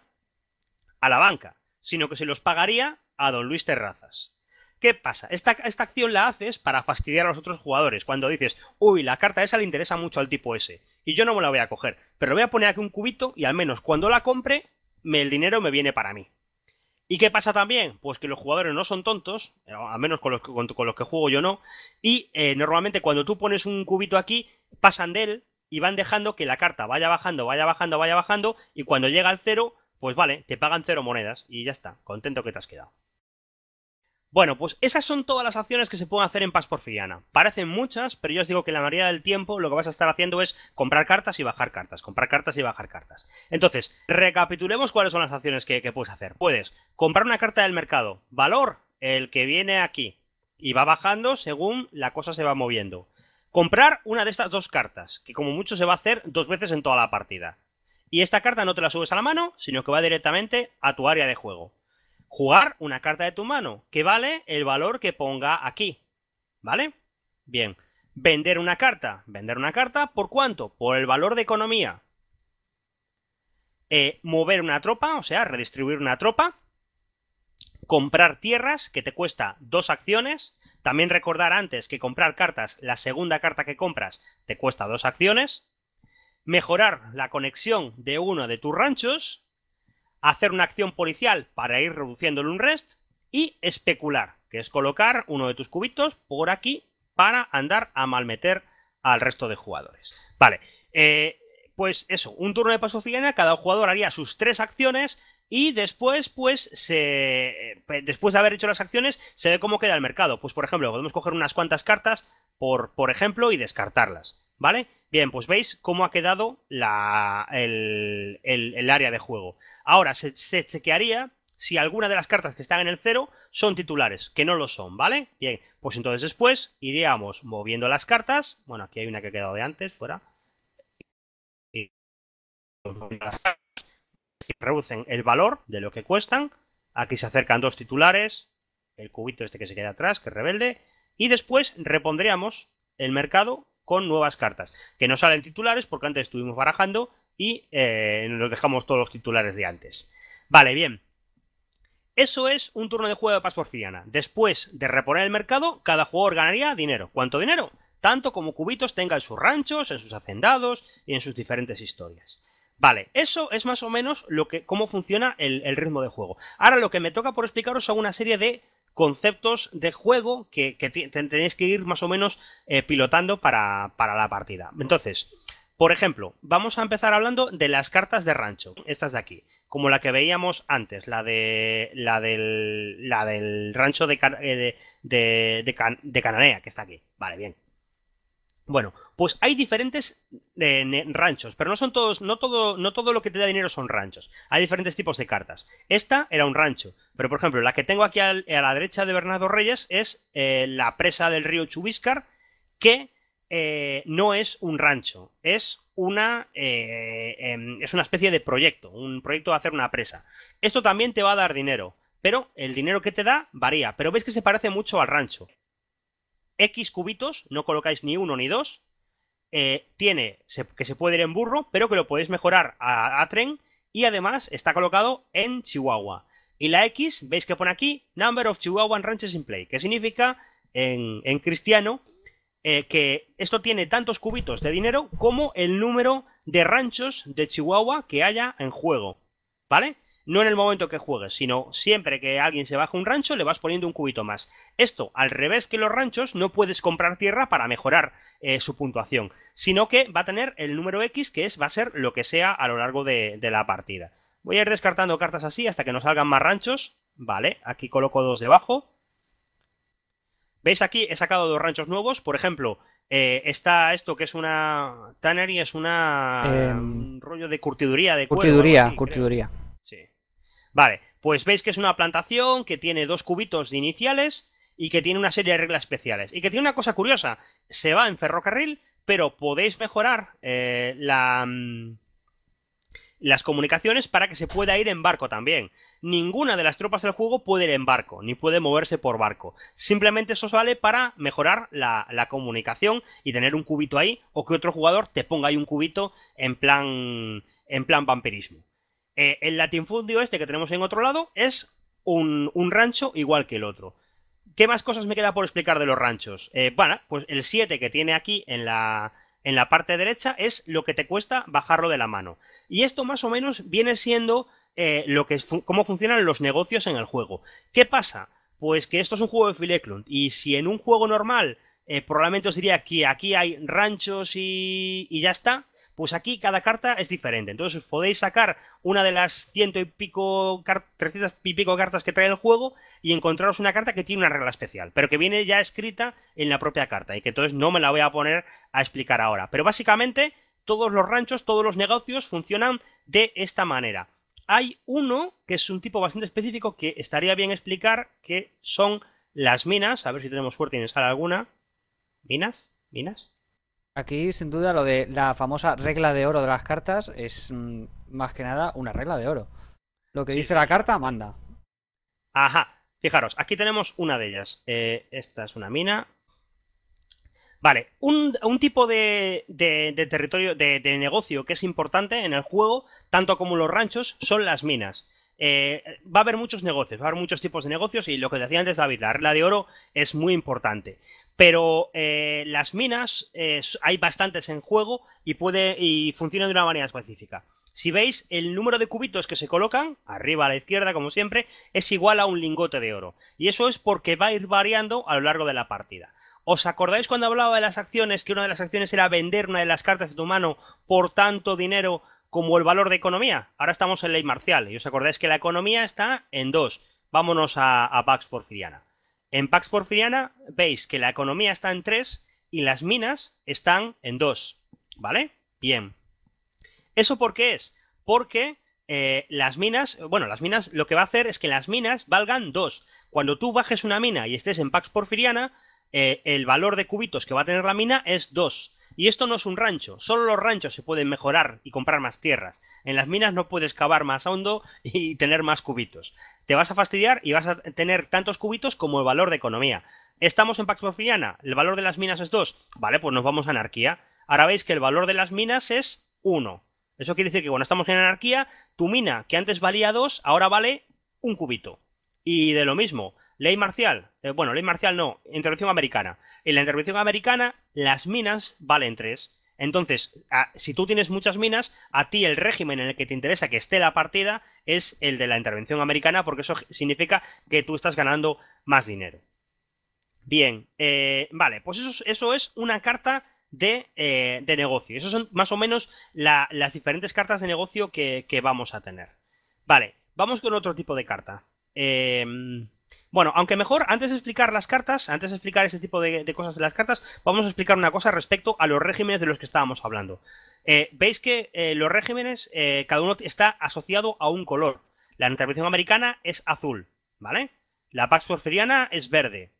a la banca, sino que se los pagaría a don Luis Terrazas. ¿Qué pasa? Esta, acción la haces para fastidiar a los otros jugadores. Cuando dices, uy, la carta esa le interesa mucho al tipo ese, y yo no me la voy a coger, pero voy a poner aquí un cubito y al menos cuando la compre, me, el dinero me viene para mí. ¿Y qué pasa también? Pues que los jugadores no son tontos, eh, al menos con los, que juego yo no, y eh, normalmente cuando tú pones un cubito aquí, pasan de él y van dejando que la carta vaya bajando, vaya bajando, vaya bajando, y cuando llega al cero, pues vale, te pagan cero monedas y ya está, contento que te has quedado. Bueno, pues esas son todas las acciones que se pueden hacer en Paz Porfiriana. Parecen muchas, pero yo os digo que la mayoría del tiempo lo que vas a estar haciendo es comprar cartas y bajar cartas, comprar cartas y bajar cartas. Entonces, recapitulemos cuáles son las acciones que, que puedes hacer. Puedes comprar una carta del mercado, valor, el que viene aquí, y va bajando según la cosa se va moviendo. Comprar una de estas dos cartas, que como mucho se va a hacer dos veces en toda la partida. Y esta carta no te la subes a la mano, sino que va directamente a tu área de juego jugar una carta de tu mano que vale el valor que ponga aquí. ¿Vale? Bien. Vender una carta. Vender una carta, ¿por cuánto? Por el valor de economía. Eh, mover una tropa, o sea, redistribuir una tropa. Comprar tierras, que te cuesta dos acciones. También recordar antes que comprar cartas, la segunda carta que compras, te cuesta dos acciones. Mejorar la conexión de uno de tus ranchos hacer una acción policial para ir reduciendo el unrest y especular, que es colocar uno de tus cubitos por aquí para andar a malmeter al resto de jugadores. Vale, eh, pues eso, un turno de paso cada jugador haría sus tres acciones y después, pues, se, eh, después de haber hecho las acciones, se ve cómo queda el mercado. Pues, por ejemplo, podemos coger unas cuantas cartas, por, por ejemplo, y descartarlas. ¿Vale? Bien, pues veis cómo ha quedado la, el, área de juego. Ahora, se, chequearía si alguna de las cartas que están en el cero son titulares, que no lo son, ¿vale? Bien, pues entonces después iríamos moviendo las cartas. Bueno, aquí hay una que ha quedado de antes, fuera. Y que reducen el valor de lo que cuestan. Aquí se acercan dos titulares, el cubito este que se queda atrás, que es rebelde, y después repondríamos el mercado con nuevas cartas, que no salen titulares porque antes estuvimos barajando y eh, nos dejamos todos los titulares de antes. Vale, bien. Eso es un turno de juego de paz porfiriana. Después de reponer el mercado, cada jugador ganaría dinero. ¿Cuánto dinero? Tanto como cubitos tenga en sus ranchos, en sus hacendados y en sus diferentes historias. Vale, eso es más o menos lo que, cómo funciona el, ritmo de juego. Ahora lo que me toca por explicaros son una serie de conceptos de juego que, tenéis que ir más o menos eh, pilotando para, la partida. Entonces, por ejemplo, vamos a empezar hablando de las cartas de rancho, estas de aquí, como la que veíamos antes, la de la del, rancho de, eh, de Cananea, que está aquí. Vale, bien. Bueno, pues hay diferentes eh, ranchos, pero no son todos, no todo, no todo lo que te da dinero son ranchos. Hay diferentes tipos de cartas. Esta era un rancho, pero por ejemplo, la que tengo aquí a la derecha de Bernardo Reyes es eh, la presa del río Chubiscar, que eh, no es un rancho, es una, em, es una especie de proyecto, un proyecto de hacer una presa. Esto también te va a dar dinero pero el dinero que te da varía. Pero ves que se parece mucho al rancho. X cubitos, no colocáis ni uno ni dos. Eh, tiene que se puede ir en burro, pero que lo podéis mejorar a, tren. Y además está colocado en Chihuahua. Y la X, veis que pone aquí Number of Chihuahuan Ranches in Play, que significa en, cristiano eh, que esto tiene tantos cubitos de dinero como el número de ranchos de Chihuahua que haya en juego. ¿Vale? no en el momento que juegues, sino siempre que alguien se baja un rancho le vas poniendo un cubito más. Esto, al revés que los ranchos, no puedes comprar tierra para mejorar eh, su puntuación, sino que va a tener el número X que es, va a ser lo que sea a lo largo de, la partida. Voy a ir descartando cartas así hasta que nos salgan más ranchos. Vale, aquí coloco dos debajo. ¿Veis aquí? He sacado dos ranchos nuevos. Por ejemplo, eh, está esto que es una tannery, es una... Em, un rollo de curtiduría de Curtiduría, curtiduría. Vale, pues veis que es una plantación que tiene dos cubitos de iniciales y que tiene una serie de reglas especiales. Y que tiene una cosa curiosa, se va en ferrocarril, pero podéis mejorar eh, mm, las comunicaciones para que se pueda ir en barco también. Ninguna de las tropas del juego puede ir en barco, ni puede moverse por barco. Simplemente eso vale para mejorar la, la comunicación y tener un cubito ahí, o que otro jugador te ponga ahí un cubito en plan, en plan vampirismo. Eh, el latinfundio este que tenemos en otro lado es un, rancho igual que el otro. ¿Qué más cosas me queda por explicar de los ranchos? Eh, bueno, pues el 7 que tiene aquí en la, en la parte derecha es lo que te cuesta bajarlo de la mano. Y esto más o menos viene siendo eh, lo que cómo funcionan los negocios en el juego. ¿Qué pasa? Pues que esto es un juego de Fileclund y si en un juego normal probablemente os diría que aquí hay ranchos y, y ya está, pues aquí cada carta es diferente. Entonces podéis sacar una de las ciento y pico, y pico cartas que trae el juego y encontraros una carta que tiene una regla especial, pero que viene ya escrita en la propia carta y que entonces no me la voy a poner a explicar ahora. Pero básicamente todos los ranchos, todos los negocios funcionan de esta manera. Hay uno que es un tipo bastante específico que estaría bien explicar, que son las minas. A ver si tenemos suerte en esa alguna. ¿Minas? ¿Minas? Aquí, sin duda, lo de la famosa regla de oro de las cartas es mm, más que nada una regla de oro. Lo que dice la carta, manda. Ajá. Fijaros, aquí tenemos una de ellas. Eh, esta es una mina. Vale, un, tipo de, de, territorio, de, negocio que es importante en el juego, tanto como los ranchos, son las minas. Eh, va a haber muchos negocios, va a haber muchos tipos de negocios y lo que decía antes David, la regla de oro es muy importante pero eh, las minas eh, hay bastantes en juego y, puede, y funcionan de una manera específica. Si veis, el número de cubitos que se colocan, arriba a la izquierda como siempre, es igual a un lingote de oro. Y eso es porque va a ir variando a lo largo de la partida. ¿Os acordáis cuando hablaba de las acciones, que una de las acciones era vender una de las cartas de tu mano por tanto dinero como el valor de economía? Ahora estamos en ley marcial y os acordáis que la economía está en dos. Vámonos a, a Pax Porfiriana. En Pax Porfiriana veis que la economía está en 3 y las minas están en 2. ¿Vale? Bien. ¿Eso por qué es? Porque eh, las minas, bueno, las minas lo que va a hacer es que las minas valgan 2. Cuando tú bajes una mina y estés en Pax Porfiriana, eh, el valor de cubitos que va a tener la mina es 2. Y esto no es un rancho, solo los ranchos se pueden mejorar y comprar más tierras. En las minas no puedes cavar más hondo [LAUGHS] y tener más cubitos. Te vas a fastidiar y vas a tener tantos cubitos como el valor de economía. Estamos en Pax Porfiriana, el valor de las minas es 2. Vale, pues nos vamos a anarquía. Ahora veis que el valor de las minas es 1. Eso quiere decir que cuando estamos en anarquía, tu mina, que antes valía 2, ahora vale un cubito. Y de lo mismo, Ley marcial, eh, bueno, ley marcial no, intervención americana. En la intervención americana las minas valen tres. Entonces, si tú tienes muchas minas, a ti el régimen en el que te interesa que esté la partida es el de la intervención americana, porque eso significa que tú estás ganando más dinero. Bien, eh, vale, pues eso, es una carta eh, de, negocio. Esas son más o menos las diferentes cartas de negocio que, vamos a tener. Vale, vamos con otro tipo de carta. Eh, bueno, aunque mejor, antes de explicar las cartas, antes de explicar este tipo de, cosas de las cartas, vamos a explicar una cosa respecto a los regímenes de los que estábamos hablando. Eh, veis que eh, los regímenes, eh, cada uno está asociado a un color. La intervención americana es azul, ¿vale? La Pax Porfiriana es verde.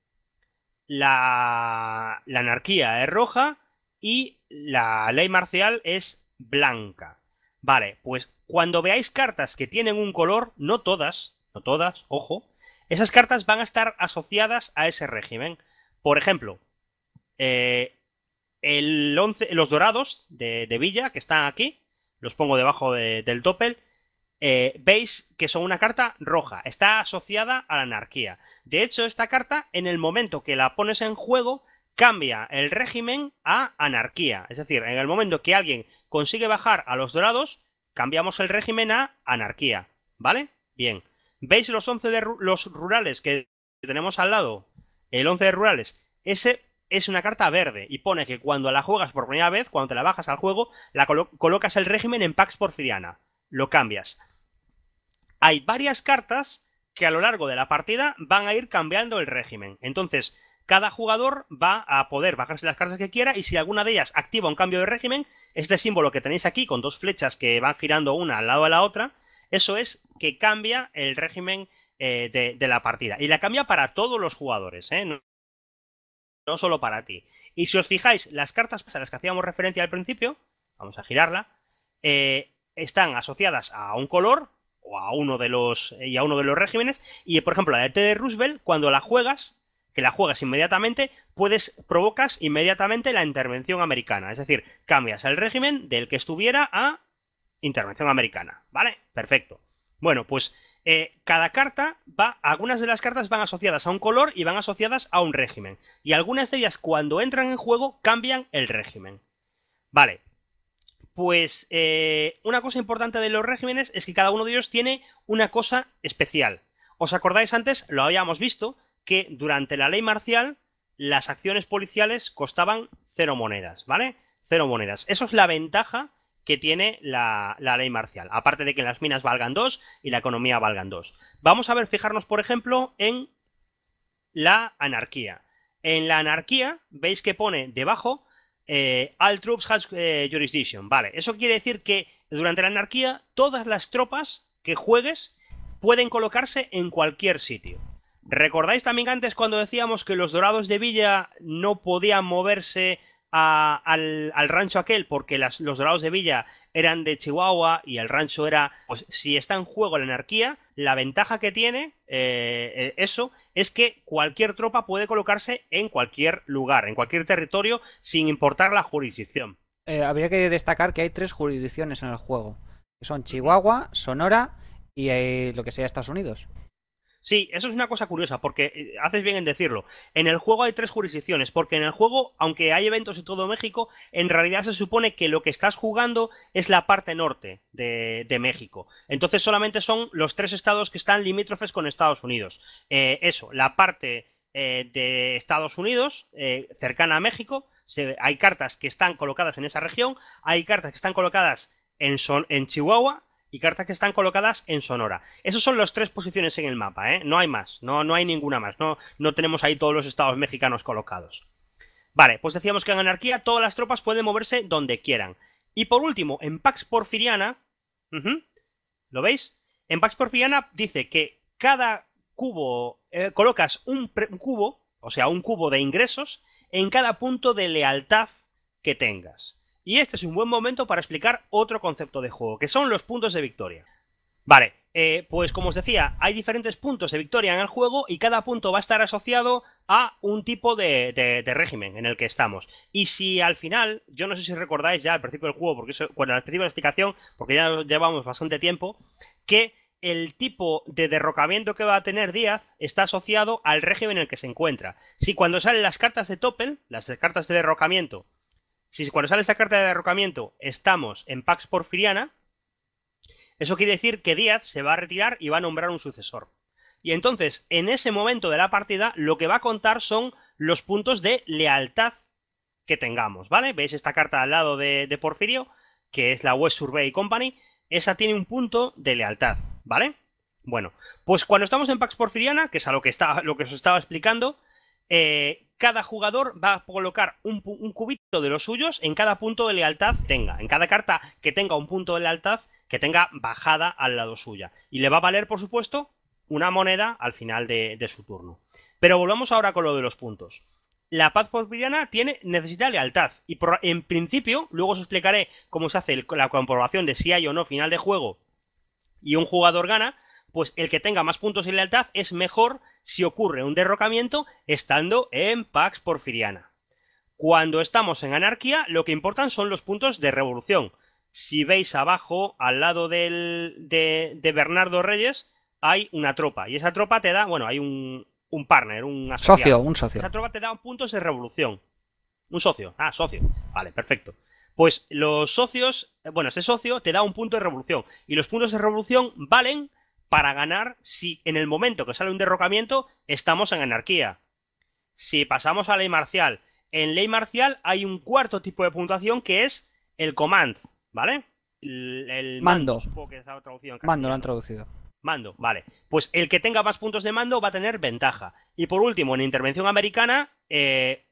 la anarquía es roja y la ley marcial es blanca. Vale, pues cuando veáis cartas que tienen un color, no todas, no todas, ojo, esas cartas van a estar asociadas a ese régimen. Por ejemplo, eh, el los dorados de, Villa, que están aquí, los pongo debajo del doppel, eh, veis que son una carta roja, está asociada a la anarquía. De hecho, esta carta, en el momento que la pones en juego, cambia el régimen a anarquía. Es decir, en el momento que alguien consigue bajar a los dorados, cambiamos el régimen a anarquía. ¿Vale? Bien. ¿Veis los 11 de los rurales que tenemos al lado? El 11 de rurales. Ese es una carta verde y pone que cuando la juegas por primera vez, cuando te la bajas al juego, la colocas el régimen en Pax Porfiriana. Lo cambias. Hay varias cartas que a lo largo de la partida van a ir cambiando el régimen. Entonces, cada jugador va a poder bajarse las cartas que quiera y si alguna de ellas activa un cambio de régimen, este símbolo que tenéis aquí con dos flechas que van girando una al lado de la otra, eso es que cambia el régimen eh, de, la partida. Y la cambia para todos los jugadores, ¿eh? no, solo para ti. Y si os fijáis, las cartas a las que hacíamos referencia al principio, vamos a girarla, eh, están asociadas a un color o a uno de los y a uno de los regímenes y por ejemplo la de T Roosevelt cuando la juegas que la juegas inmediatamente, puedes provocas inmediatamente la intervención americana, es decir, cambias el régimen del que estuviera a intervención americana, ¿vale? Perfecto. Bueno, pues eh, cada carta va, algunas de las cartas van asociadas a un color y van asociadas a un régimen. Y algunas de ellas cuando entran en juego cambian el régimen. Vale. Pues eh, una cosa importante de los regímenes es que cada uno de ellos tiene una cosa especial. ¿Os acordáis antes? Lo habíamos visto, que durante la ley marcial las acciones policiales costaban cero monedas, ¿vale? Cero monedas. Eso es la ventaja que tiene la, ley marcial, aparte de que las minas valgan dos y la economía valgan dos. Vamos a ver, fijarnos, por ejemplo, en la anarquía. En la anarquía, veis que pone debajo eh, All Troops Has eh, Jurisdiction. Vale, eso quiere decir que durante la anarquía todas las tropas que juegues pueden colocarse en cualquier sitio. ¿Recordáis también antes cuando decíamos que los dorados de Villa no podían moverse al, rancho aquel porque los dorados de Villa eran de Chihuahua y el rancho era, pues si está en juego la anarquía, la ventaja que tiene eh, eh, eso es que cualquier tropa puede colocarse en cualquier lugar, en cualquier territorio, sin importar la jurisdicción. Eh, habría que destacar que hay tres jurisdicciones en el juego, que son Chihuahua, Sonora y lo que sea Estados Unidos. Sí, eso es una cosa curiosa, porque eh, haces bien en decirlo. En el juego hay tres jurisdicciones, porque en el juego, aunque hay eventos en todo México, en realidad se supone que lo que estás jugando es la parte norte de, México. Entonces solamente son los tres estados que están limítrofes con Estados Unidos. Eh, eso, la parte eh, de Estados Unidos, cercana a México, hay cartas que están colocadas en esa región, hay cartas que están colocadas en, son, en Chihuahua y cartas que están colocadas en Sonora. Esas son las tres posiciones en el mapa, ¿eh? No hay más, no, no hay ninguna más, no, no tenemos ahí todos los estados mexicanos colocados. Vale, pues decíamos que en Anarquía todas las tropas pueden moverse donde quieran. Y por último, en Pax Porfiriana, ¿lo veis? En Pax Porfiriana dice que cada cubo, eh, colocas un cubo, o sea, un cubo de ingresos en cada punto de lealtad que tengas. Y este es un buen momento para explicar otro concepto de juego, que son los puntos de victoria. Vale, eh, pues como os decía, hay diferentes puntos de victoria en el juego y cada punto va a estar asociado a un tipo de, régimen en el que estamos. Y si al final, yo no sé si recordáis ya al principio del juego, porque al principio de la explicación, porque ya llevamos bastante tiempo, que el tipo de derrocamiento que va a tener Díaz está asociado al régimen en el que se encuentra. Si cuando salen las cartas de Topel, las cartas de derrocamiento, si cuando sale esta carta de derrocamiento estamos en Pax Porfiriana, eso quiere decir que Díaz se va a retirar y va a nombrar un sucesor. Y entonces, en ese momento de la partida, lo que va a contar son los puntos de lealtad que tengamos, ¿vale? Veis esta carta al lado de, Porfirio, que es la West Survey Company, esa tiene un punto de lealtad, ¿vale? Bueno, pues cuando estamos en Pax Porfiriana, que es a lo que, lo que os estaba explicando, eh, cada jugador va a colocar un, cubito de los suyos en cada punto de lealtad tenga, en cada carta que tenga un punto de lealtad que tenga bajada al lado suya. Y le va a valer, por supuesto, una moneda al final de, su turno. Pero volvamos ahora con lo de los puntos. La paz porfiriana tiene, necesita lealtad. Y en principio, luego os explicaré cómo se hace la comprobación de si hay o no final de juego y un jugador gana, pues el que tenga más puntos de lealtad es mejor si ocurre un derrocamiento estando en Pax Porfiriana. Cuando estamos en anarquía, lo que importan son los puntos de revolución. Si veis abajo, al lado del, de, de, Bernardo Reyes, hay una tropa. Y esa tropa te da, bueno, hay un, un partner, un socio. Un socio. Esa tropa te da puntos de revolución. Un socio. Ah, socio. Vale, perfecto. Pues los socios, eh, bueno, ese socio te da un punto de revolución. Y los puntos de revolución valen para ganar si en el momento que sale un derrocamiento estamos en anarquía. Si pasamos a ley marcial, en ley marcial hay un cuarto tipo de puntuación que es el command, ¿vale? El, mando. Mando, que Mando lo han traducido. Mando, vale. Pues el que tenga más puntos de mando va a tener ventaja. Y por último, en intervención americana, eh,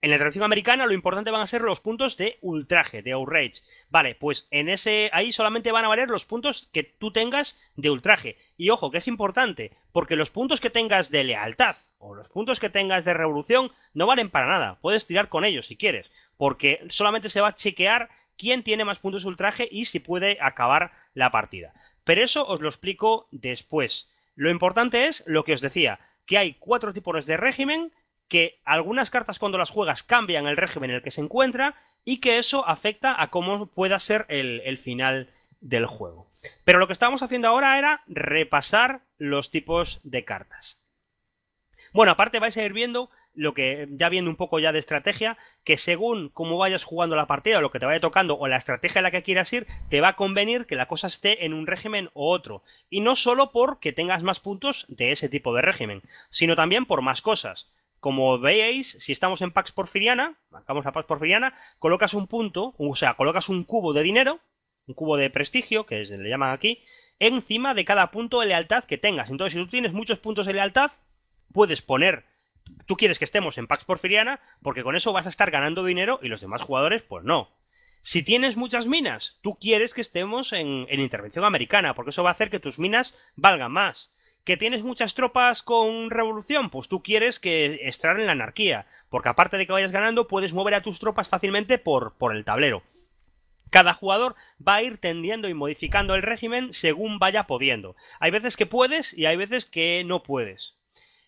en la tradición americana lo importante van a ser los puntos de ultraje, de outrage. Vale, pues en ese ahí solamente van a valer los puntos que tú tengas de ultraje. Y ojo, que es importante, porque los puntos que tengas de lealtad o los puntos que tengas de revolución no valen para nada. Puedes tirar con ellos si quieres, porque solamente se va a chequear quién tiene más puntos de ultraje y si puede acabar la partida. Pero eso os lo explico después. Lo importante es lo que os decía, que hay cuatro tipos de régimen que algunas cartas cuando las juegas cambian el régimen en el que se encuentra y que eso afecta a cómo pueda ser el, final del juego. Pero lo que estábamos haciendo ahora era repasar los tipos de cartas. Bueno, aparte vais a ir viendo lo que ya viendo un poco ya de estrategia, que según cómo vayas jugando la partida, o lo que te vaya tocando, o la estrategia en la que quieras ir, te va a convenir que la cosa esté en un régimen o otro. Y no solo porque tengas más puntos de ese tipo de régimen, sino también por más cosas como veis, si estamos en Pax Porfiriana, marcamos a Pax Porfiriana, colocas un punto, o sea, colocas un cubo de dinero, un cubo de prestigio, que es, le llaman aquí, encima de cada punto de lealtad que tengas. Entonces, si tú tienes muchos puntos de lealtad, puedes poner, tú quieres que estemos en Pax Porfiriana, porque con eso vas a estar ganando dinero y los demás jugadores, pues no. Si tienes muchas minas, tú quieres que estemos en, en intervención americana, porque eso va a hacer que tus minas valgan más que tienes muchas tropas con revolución, pues tú quieres que estar en la anarquía, porque aparte de que vayas ganando, puedes mover a tus tropas fácilmente por, por el tablero. Cada jugador va a ir tendiendo y modificando el régimen según vaya pudiendo. Hay veces que puedes y hay veces que no puedes.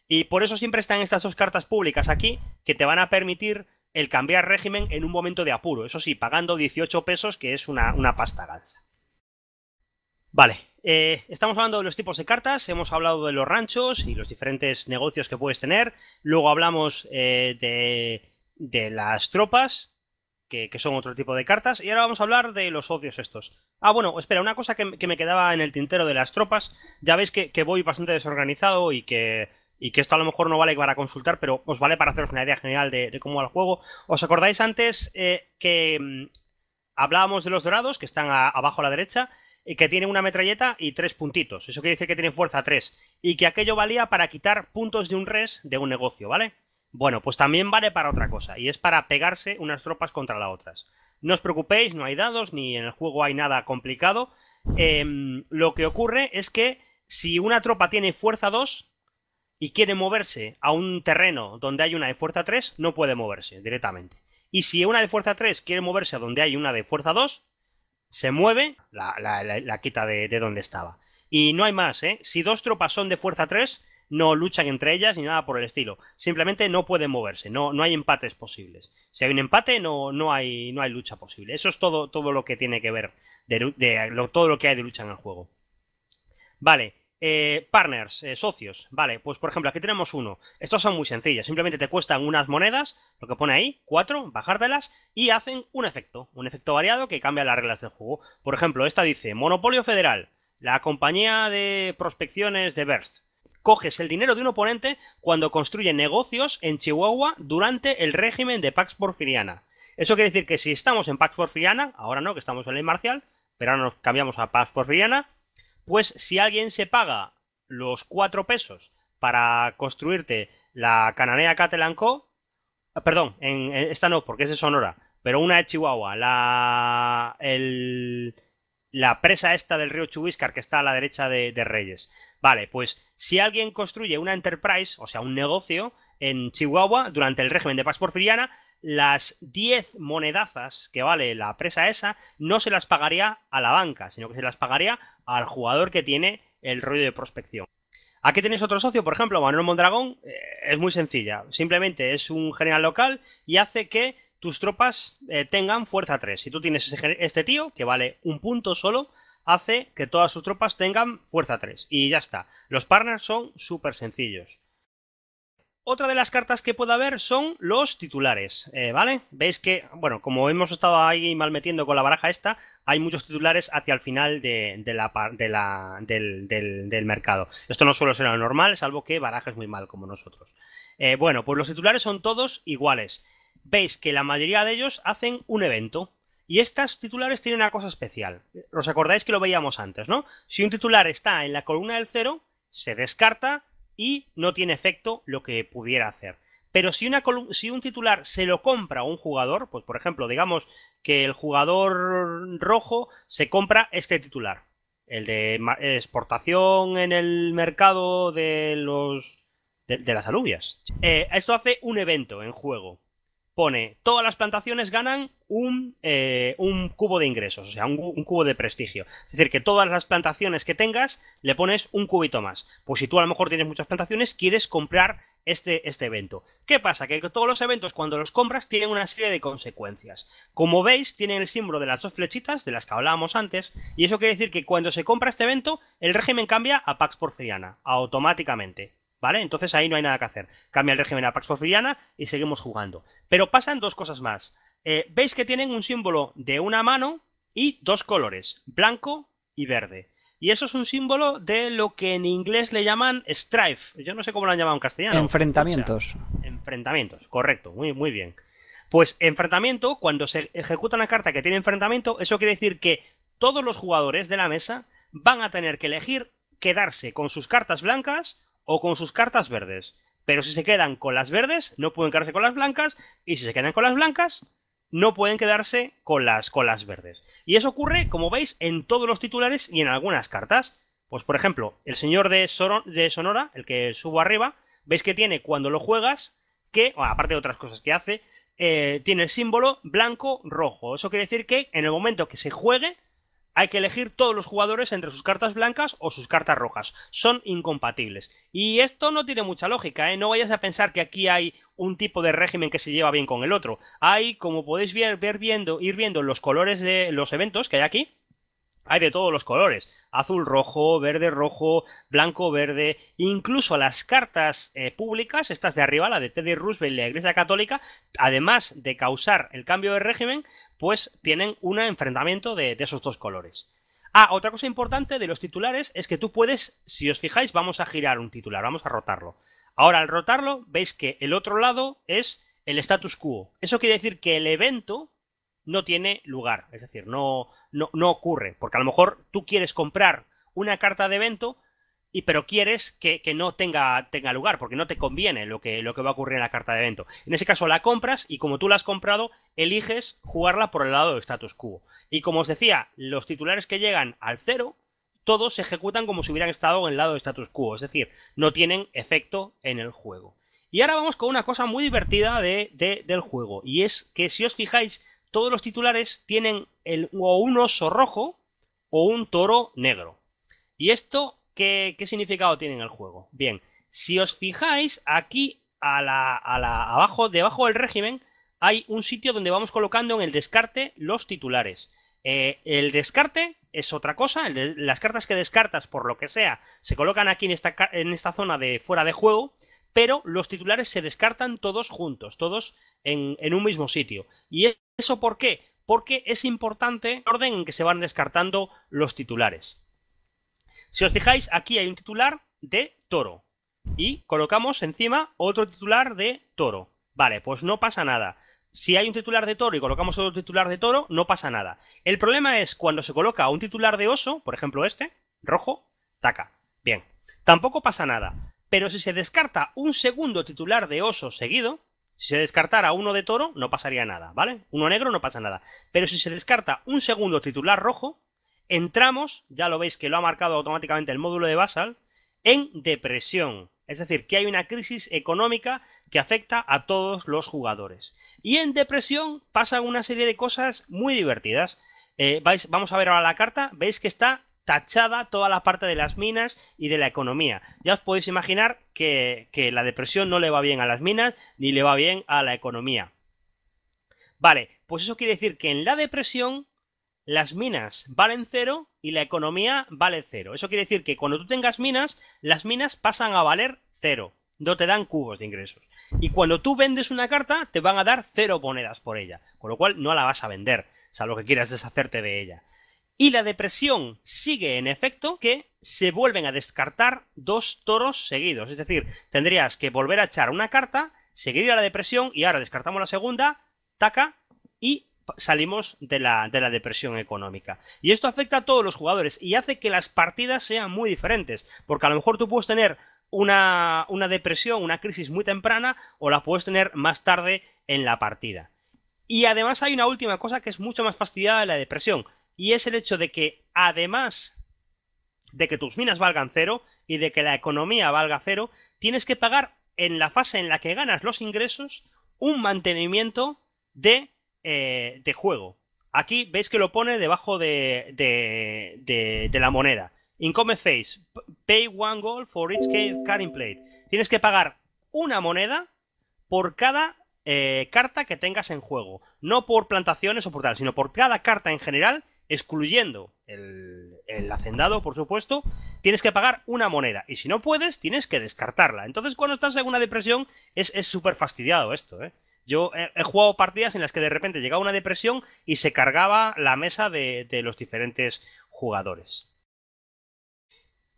Y por eso siempre están estas dos cartas públicas aquí que te van a permitir el cambiar régimen en un momento de apuro. Eso sí, pagando 18 pesos, que es una, una pasta gansa. Vale, eh, estamos hablando de los tipos de cartas, hemos hablado de los ranchos y los diferentes negocios que puedes tener. Luego hablamos eh, de, las tropas, que, son otro tipo de cartas. Y ahora vamos a hablar de los socios estos. Ah, bueno, espera, una cosa que, me quedaba en el tintero de las tropas. Ya veis que, voy bastante desorganizado y que esto a lo mejor no vale para consultar, pero os vale para haceros una idea general de, cómo va el juego. ¿Os acordáis antes eh, que mm, hablábamos de los dorados, que están abajo a la derecha? y que tiene una metralleta y tres puntitos. Eso quiere decir que tiene fuerza 3 y que aquello valía para quitar puntos de un res de un negocio, ¿vale? Bueno, pues también vale para otra cosa y es para pegarse unas tropas contra las otras. No os preocupéis, no hay dados ni en el juego hay nada complicado. Em, lo que ocurre es que si una tropa tiene fuerza 2 y quiere moverse a un terreno donde hay una de fuerza 3, no puede moverse directamente. Y si una de fuerza 3 quiere moverse a donde hay una de fuerza 2, se mueve, la, quita de, de, donde estaba. Y no hay más, ¿eh? Si dos tropas son de fuerza 3, no luchan entre ellas ni nada por el estilo. Simplemente no pueden moverse, no, no hay empates posibles. Si hay un empate, no, no, hay, no hay lucha posible. Eso es todo, todo lo que tiene que ver, de, todo lo que hay de lucha en el juego. Vale, eh, partners, eh, socios. Vale, pues por ejemplo, aquí tenemos uno. Estos son muy sencillos. Simplemente te cuestan unas monedas, lo que pone ahí, cuatro, bajártelas y hacen un efecto. Un efecto variado que cambia las reglas del juego. Por ejemplo, esta dice Monopolio Federal, la compañía de prospecciones de Burst. Coges el dinero de un oponente cuando construye negocios en Chihuahua durante el régimen de Pax Porfiriana. Eso quiere decir que si estamos en Pax Porfiriana, ahora no, que estamos en ley marcial, pero ahora nos cambiamos a Pax Porfiriana, pues si alguien se paga los cuatro pesos para construirte la cananea catalanco, ah, perdón, en, esta no, porque es de Sonora, pero una de Chihuahua, la, la presa esta del río Chubiscar que está a la derecha de, de Reyes. Vale, pues si alguien construye una enterprise, o sea, un negocio en Chihuahua durante el régimen de Paz Porfiriana, las 10 monedazas que vale la presa esa, no se las pagaría a la banca, sino que se las pagaría al jugador que tiene el rollo de prospección. Aquí tenéis otro socio, por ejemplo, Manuel Mondragón, eh, es muy sencilla, simplemente es un general local y hace que tus tropas eh, tengan fuerza 3. Si tú tienes este tío, que vale un punto solo, hace que todas sus tropas tengan fuerza 3 y ya está. Los partners son súper sencillos. Otra de las cartas que puede haber son los titulares, eh, ¿vale? Veis que, bueno, como hemos estado ahí mal metiendo con la baraja esta, hay muchos titulares hacia el final de, la, del, mercado. Esto no suele ser lo normal, salvo que es muy mal, como nosotros. Eh, bueno, pues los titulares son todos iguales. Veis que la mayoría de ellos hacen un evento. Y estas titulares tienen una cosa especial. ¿Os acordáis que lo veíamos antes, no? Si un titular está en la columna del cero, se descarta y no tiene efecto lo que pudiera hacer. Pero si, una, si un titular se lo compra a un jugador, pues por ejemplo, digamos que el jugador rojo se compra este titular, el de exportación en el mercado de los de, las alubias. Eh, esto hace un evento en juego pone, todas las plantaciones ganan un, eh, cubo de ingresos, o sea, un, cubo de prestigio. Es decir, que todas las plantaciones que tengas le pones un cubito más. Pues si tú a lo mejor tienes muchas plantaciones, quieres comprar este, este evento. ¿Qué pasa? Que todos los eventos cuando los compras tienen una serie de consecuencias. Como veis, tienen el símbolo de las dos flechitas de las que hablábamos antes, y eso quiere decir que cuando se compra este evento, el régimen cambia a Pax Porfiriana, automáticamente. ¿Vale? Entonces ahí no hay nada que hacer. Cambia el régimen a Pax Porfiriana y seguimos jugando. Pero pasan dos cosas más. Eh, veis que tienen un símbolo de una mano y dos colores, blanco y verde. Y eso es un símbolo de lo que en inglés le llaman strife. Yo no sé cómo lo han llamado en castellano. Enfrentamientos. enfrentamientos, correcto, muy, muy bien. Pues enfrentamiento, cuando se ejecuta una carta que tiene enfrentamiento, eso quiere decir que todos los jugadores de la mesa van a tener que elegir quedarse con sus cartas blancas o con sus cartas verdes. Pero si se quedan con las verdes, no pueden quedarse con las blancas, y si se quedan con las blancas, no pueden quedarse con las, verdes. Y eso ocurre, como veis, en todos los titulares y en algunas cartas. Pues por ejemplo, el señor de, Sonora, el que subo arriba, veis que tiene cuando lo juegas, que, aparte de otras cosas que hace, eh, tiene el símbolo blanco-rojo. Eso quiere decir que en el momento que se juegue, hay que elegir todos los jugadores entre sus cartas blancas o sus cartas rojas. Son incompatibles. Y esto no tiene mucha lógica, ¿eh? No vayas a pensar que aquí hay un tipo de régimen que se lleva bien con el otro. Hay, como podéis ver, viendo, ir viendo los colores de los eventos que hay aquí, hay de todos los colores. Azul rojo, verde rojo, blanco verde. Incluso las cartas eh, públicas, estas de arriba, la de Teddy Roosevelt y la Iglesia Católica, además de causar el cambio de régimen, pues tienen un enfrentamiento de, esos dos colores. Ah, otra cosa importante de los titulares es que tú puedes, si os fijáis, vamos a girar un titular, vamos a rotarlo. Ahora, al rotarlo, veis que el otro lado es el status quo. Eso quiere decir que el evento no tiene lugar, es decir, no, no ocurre, porque a lo mejor tú quieres comprar una carta de evento, y pero quieres que, no tenga, tenga lugar, porque no te conviene lo que, lo que va a ocurrir en la carta de evento. En ese caso la compras y como tú la has comprado, eliges jugarla por el lado de status quo. Y como os decía, los titulares que llegan al cero, todos se ejecutan como si hubieran estado en el lado de status quo, es decir, no tienen efecto en el juego. Y ahora vamos con una cosa muy divertida de, de, del juego, y es que si os fijáis, todos los titulares tienen el, o un oso rojo o un toro negro. Y esto ¿Qué, significado tiene en el juego? Bien, si os fijáis, aquí a la, abajo, debajo del régimen hay un sitio donde vamos colocando en el descarte los titulares. Eh, el descarte es otra cosa, las cartas que descartas por lo que sea se colocan aquí en esta, zona de fuera de juego, pero los titulares se descartan todos juntos, todos en, en, un mismo sitio. ¿Y eso por qué? Porque es importante el orden en que se van descartando los titulares. Si os fijáis, aquí hay un titular de toro. Y colocamos encima otro titular de toro. Vale, pues no pasa nada. Si hay un titular de toro y colocamos otro titular de toro, no pasa nada. El problema es cuando se coloca un titular de oso, por ejemplo este, rojo, taca. Bien, tampoco pasa nada. Pero si se descarta un segundo titular de oso seguido, si se descartara uno de toro, no pasaría nada, ¿vale? Uno negro no pasa nada. Pero si se descarta un segundo titular rojo, entramos, ya lo veis que lo ha marcado automáticamente el módulo de Basal, en depresión. Es decir, que hay una crisis económica que afecta a todos los jugadores. Y en depresión pasan una serie de cosas muy divertidas. Eh, vais, vamos a ver ahora la carta. Veis que está tachada toda la parte de las minas y de la economía. Ya os podéis imaginar que, que la depresión no le va bien a las minas ni le va bien a la economía. Vale, pues eso quiere decir que en la depresión las minas valen cero y la economía vale cero. Eso quiere decir que cuando tú tengas minas, las minas pasan a valer cero. No te dan cubos de ingresos. Y cuando tú vendes una carta, te van a dar cero monedas por ella. Con lo cual no la vas a vender, salvo que quieras deshacerte de ella. Y la depresión sigue en efecto que se vuelven a descartar dos toros seguidos. Es decir, tendrías que volver a echar una carta, seguir a la depresión y ahora descartamos la segunda, taca, y salimos de la, depresión económica. Y esto afecta a todos los jugadores y hace que las partidas sean muy diferentes, porque a lo mejor tú puedes tener una, una, depresión, una crisis muy temprana, o la puedes tener más tarde en la partida. Y además hay una última cosa que es mucho más fastidiada de la depresión, y es el hecho de que además de que tus minas valgan cero y de que la economía valga cero, tienes que pagar en la fase en la que ganas los ingresos un mantenimiento de eh, de juego. Aquí veis que lo pone debajo de, de, la moneda. Income face, pay one gold for each card plate. Tienes que pagar una moneda por cada eh, carta que tengas en juego. No por plantaciones o por tal, sino por cada carta en general, excluyendo el, el hacendado, por supuesto, tienes que pagar una moneda. Y si no puedes, tienes que descartarla. Entonces, cuando estás en una depresión, es súper fastidiado esto, ¿eh? Yo he, jugado partidas en las que de repente llegaba una depresión y se cargaba la mesa de, los diferentes jugadores.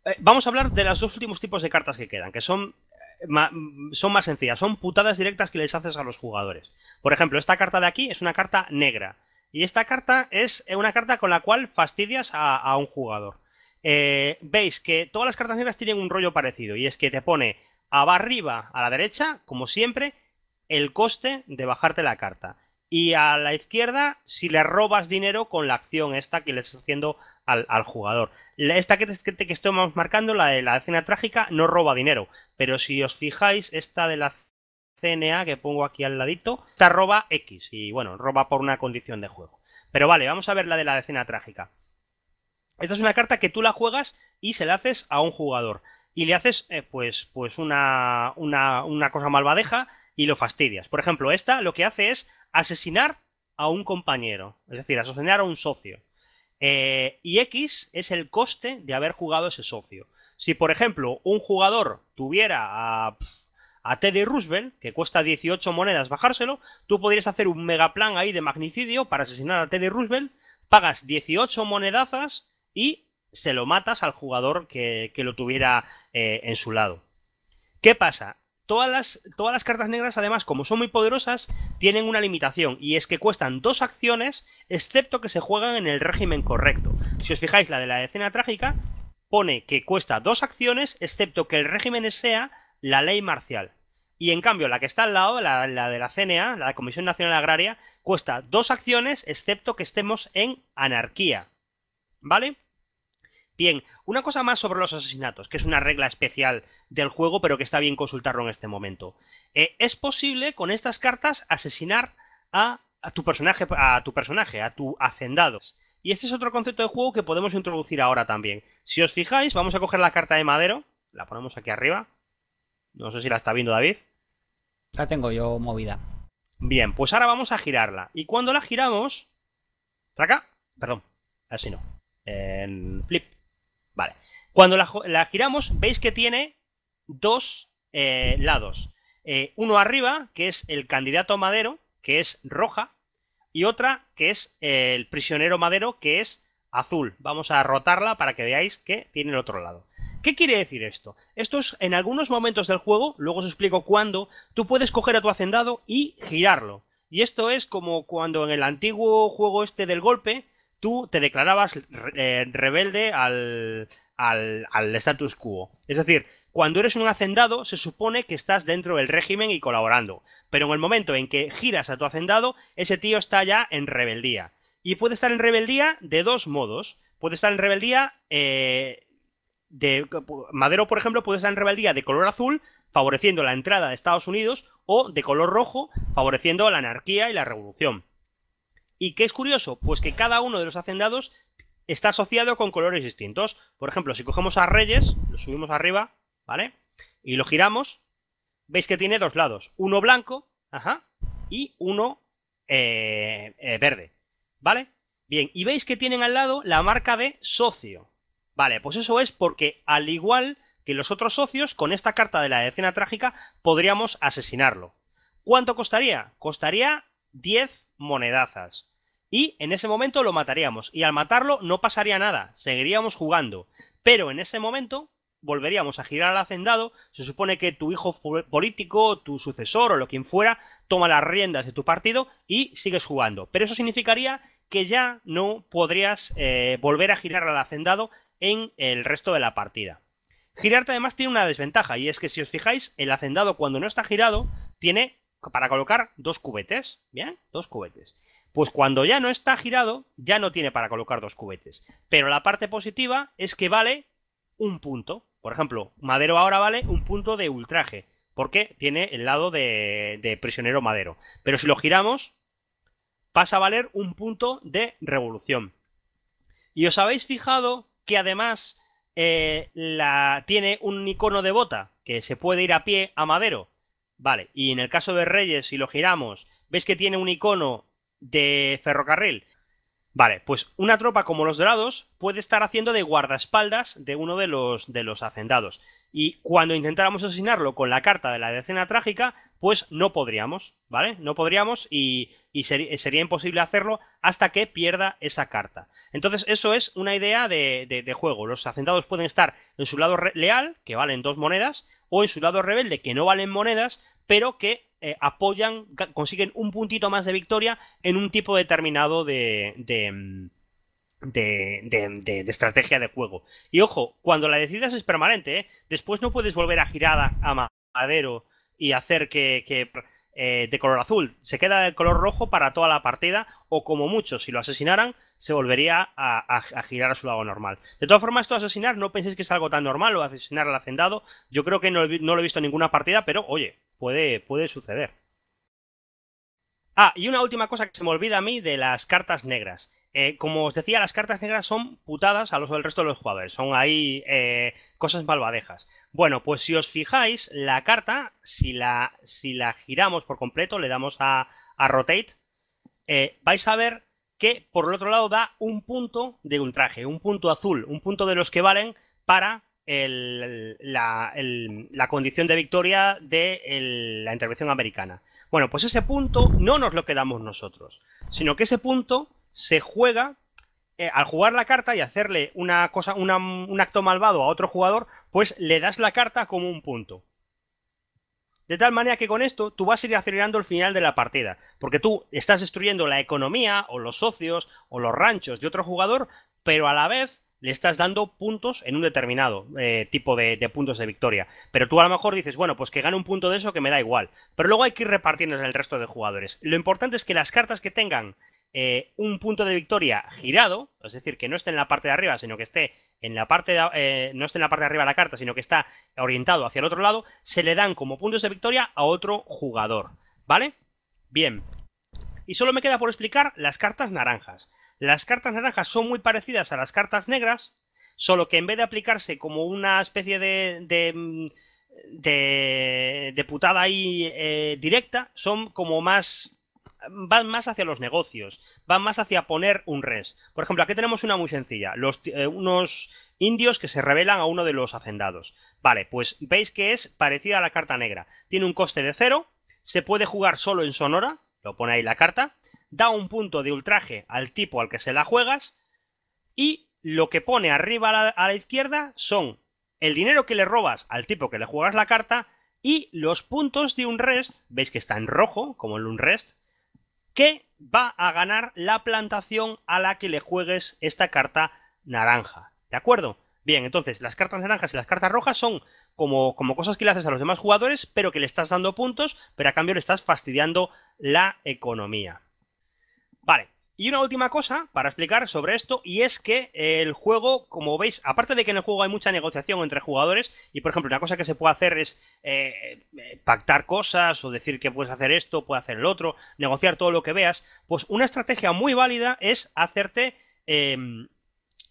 Eh, vamos a hablar de los dos últimos tipos de cartas que quedan, que son, eh, mm, son más sencillas, son putadas directas que les haces a los jugadores. Por ejemplo, esta carta de aquí es una carta negra. Y esta carta es eh, una carta con la cual fastidias a, un jugador. veis que todas las cartas negras tienen un rollo parecido, y es que te pone arriba a la derecha, como siempre, el coste de bajarte la carta. Y a la izquierda, si le robas dinero con la acción esta que le estás haciendo al, jugador. Esta que, que, estamos marcando, la de la escena trágica, no roba dinero. Pero si os fijáis, esta de la CNA que pongo aquí al ladito, esta roba X. Y bueno, roba por una condición de juego. Pero vale, vamos a ver la de la escena trágica. Esta es una carta que tú la juegas y se la haces a un jugador. Y le haces, eh, pues, pues una, una cosa malvadeja y lo fastidias. Por ejemplo, esta lo que hace es asesinar a un compañero, es decir, asesinar a un socio. Eh, y X es el coste de haber jugado ese socio. Si, por ejemplo, un jugador tuviera a, a Teddy Roosevelt, que cuesta 18 monedas bajárselo, tú podrías hacer un megaplan ahí de magnicidio para asesinar a Teddy Roosevelt, pagas 18 monedazas y se lo matas al jugador que, lo tuviera eh, en su lado. ¿Qué pasa? Todas las, todas las, cartas negras, además, como son muy poderosas, tienen una limitación, y es que cuestan dos acciones, excepto que se juegan en el régimen correcto. Si os fijáis, la de la escena trágica pone que cuesta dos acciones, excepto que el régimen sea la ley marcial. Y en cambio, la que está al lado, la, la de la CNA, la Comisión Nacional Agraria, cuesta dos acciones, excepto que estemos en anarquía. ¿Vale? Bien, una cosa más sobre los asesinatos, que es una regla especial del juego, pero que está bien consultarlo en este momento. Eh, es posible con estas cartas asesinar a, tu personaje, a tu personaje, a tu hacendado. Y este es otro concepto de juego que podemos introducir ahora también. Si os fijáis, vamos a coger la carta de madero, la ponemos aquí arriba. No sé si la está viendo David. La tengo yo movida. Bien, pues ahora vamos a girarla. Y cuando la giramos... acá? perdón, así no. En flip cuando la, giramos, veis que tiene dos eh, lados. Eh, uno arriba, que es el candidato Madero, que es roja, y otra que es el prisionero Madero, que es azul. Vamos a rotarla para que veáis que tiene el otro lado. ¿Qué quiere decir esto? Esto es en algunos momentos del juego, luego os explico cuándo, tú puedes coger a tu hacendado y girarlo. Y esto es como cuando en el antiguo juego este del golpe, tú te declarabas eh, rebelde al, al, status quo. Es decir, cuando eres un hacendado se supone que estás dentro del régimen y colaborando, pero en el momento en que giras a tu hacendado, ese tío está ya en rebeldía. Y puede estar en rebeldía de dos modos. Puede estar en rebeldía eh, de... Madero, por ejemplo, puede estar en rebeldía de color azul, favoreciendo la entrada de Estados Unidos, o de color rojo, favoreciendo la anarquía y la revolución. ¿Y qué es curioso? Pues que cada uno de los hacendados está asociado con colores distintos. Por ejemplo, si cogemos a Reyes, lo subimos arriba, ¿vale? Y lo giramos, veis que tiene dos lados, uno blanco, ajá, y uno eh, eh, verde, ¿vale? Bien, y veis que tienen al lado la marca de socio. Vale, pues eso es porque al igual que los otros socios, con esta carta de la escena trágica podríamos asesinarlo. ¿Cuánto costaría? Costaría 10 monedazas y en ese momento lo mataríamos. Y al matarlo no pasaría nada, seguiríamos jugando. Pero en ese momento volveríamos a girar al hacendado, se supone que tu hijo político, tu sucesor o lo quien fuera, toma las riendas de tu partido y sigues jugando. Pero eso significaría que ya no podrías eh, volver a girar al hacendado en el resto de la partida. Girarte además tiene una desventaja y es que si os fijáis, el hacendado cuando no está girado tiene para colocar dos cubetes, ¿bien? Dos cubetes. Pues cuando ya no está girado, ya no tiene para colocar dos cubetes. Pero la parte positiva es que vale un punto. Por ejemplo, madero ahora vale un punto de ultraje, porque tiene el lado de, prisionero madero. Pero si lo giramos, pasa a valer un punto de revolución. Y os habéis fijado que además eh, la, tiene un icono de bota, que se puede ir a pie a madero. Vale, y en el caso de Reyes, si lo giramos, ves que tiene un icono de ferrocarril. Vale, pues una tropa como los dorados puede estar haciendo de guardaespaldas de uno de los, de los hacendados. Y cuando intentáramos asesinarlo con la carta de la decena trágica, pues no podríamos, ¿vale? No podríamos y, sería imposible hacerlo hasta que pierda esa carta. Entonces, eso es una idea de, de, de juego. Los hacendados pueden estar en su lado leal, que valen dos monedas, o en su lado rebelde, que no valen monedas, pero que eh, apoyan, consiguen un puntito más de victoria en un tipo determinado mm, de, de, de, de estrategia de juego. Y ojo, cuando la decidas es permanente, ¿eh? después no puedes volver a girar a, madero y hacer que, que eh, de color azul. Se queda de color rojo para toda la partida o como mucho, si lo asesinaran, se volvería a, girar a su lado normal. De todas formas, esto de asesinar, no penséis que es algo tan normal, o asesinar al hacendado. Yo creo que no, lo he visto en ninguna partida, pero oye, puede, puede suceder. Ah, y una última cosa que se me olvida a mí de las cartas negras. Eh, como os decía, las cartas negras son putadas a los del resto de los jugadores. Son ahí eh, cosas malvadejas. Bueno, pues si os fijáis, la carta, si la, si la giramos por completo, le damos a, rotate, eh, vais a ver que por el otro lado da un punto de un traje, un punto azul, un punto de los que valen para la, condición de victoria de la intervención americana. Bueno, pues ese punto no nos lo quedamos nosotros, sino que ese punto se juega eh, al jugar la carta y hacerle una cosa, un acto malvado a otro jugador, pues le das la carta como un punto. De tal manera que con esto tú vas a ir acelerando el final de la partida, porque tú estás destruyendo la economía o los socios o los ranchos de otro jugador, pero a la vez le estás dando puntos en un determinado eh, tipo de, de, puntos de victoria. Pero tú a lo mejor dices, bueno, pues que gane un punto de eso que me da igual. Pero luego hay que ir repartiendo en el resto de jugadores. Lo importante es que las cartas que tengan eh, un punto de victoria girado, es decir, que no esté en la parte de arriba, sino que esté en la parte eh, no esté en la parte de arriba de la carta, sino que está orientado hacia el otro lado, se le dan como puntos de victoria a otro jugador, ¿vale? Bien. Y solo me queda por explicar las cartas naranjas. Las cartas naranjas son muy parecidas a las cartas negras, solo que en vez de aplicarse como una especie de, de de, de, putada ahí eh, directa son como más van más hacia los negocios, van más hacia poner un res. Por ejemplo, aquí tenemos una muy sencilla, los, eh, unos indios que se rebelan a uno de los hacendados. Vale, pues veis que es parecida a la carta negra. Tiene un coste de cero, se puede jugar solo en Sonora, lo pone ahí la carta, da un punto de ultraje al tipo al que se la juegas y lo que pone arriba a la, izquierda son el dinero que le robas al tipo que le juegas la carta y los puntos de un rest, veis que está en rojo, como el un rest, que va a ganar la plantación a la que le juegues esta carta naranja. ¿De acuerdo? Bien, entonces las cartas naranjas y las cartas rojas son como, como, cosas que le haces a los demás jugadores, pero que le estás dando puntos, pero a cambio le estás fastidiando la economía. Vale, y una última cosa para explicar sobre esto, y es que el juego, como veis, aparte de que en el juego hay mucha negociación entre jugadores, y por ejemplo, una cosa que se puede hacer es eh, eh, pactar cosas, o decir que puedes hacer esto, puedes hacer el otro, negociar todo lo que veas, pues una estrategia muy válida es hacerte. Eh,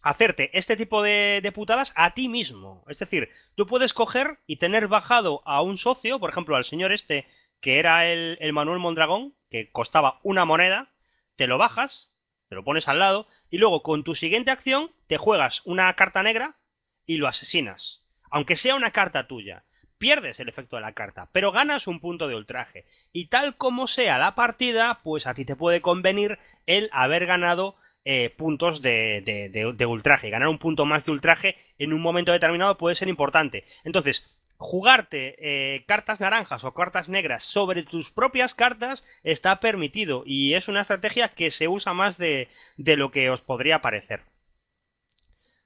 hacerte este tipo de, de, putadas a ti mismo. Es decir, tú puedes coger y tener bajado a un socio, por ejemplo, al señor este, que era el, el Manuel Mondragón, que costaba una moneda, te lo bajas, te lo pones al lado, y luego con tu siguiente acción te juegas una carta negra y lo asesinas. Aunque sea una carta tuya, pierdes el efecto de la carta, pero ganas un punto de ultraje. Y tal como sea la partida, pues a ti te puede convenir el haber ganado eh, puntos de, de, ultraje. Ganar un punto más de ultraje en un momento determinado puede ser importante. Entonces, jugarte eh, cartas naranjas o cartas negras sobre tus propias cartas está permitido y es una estrategia que se usa más de, de lo que os podría parecer.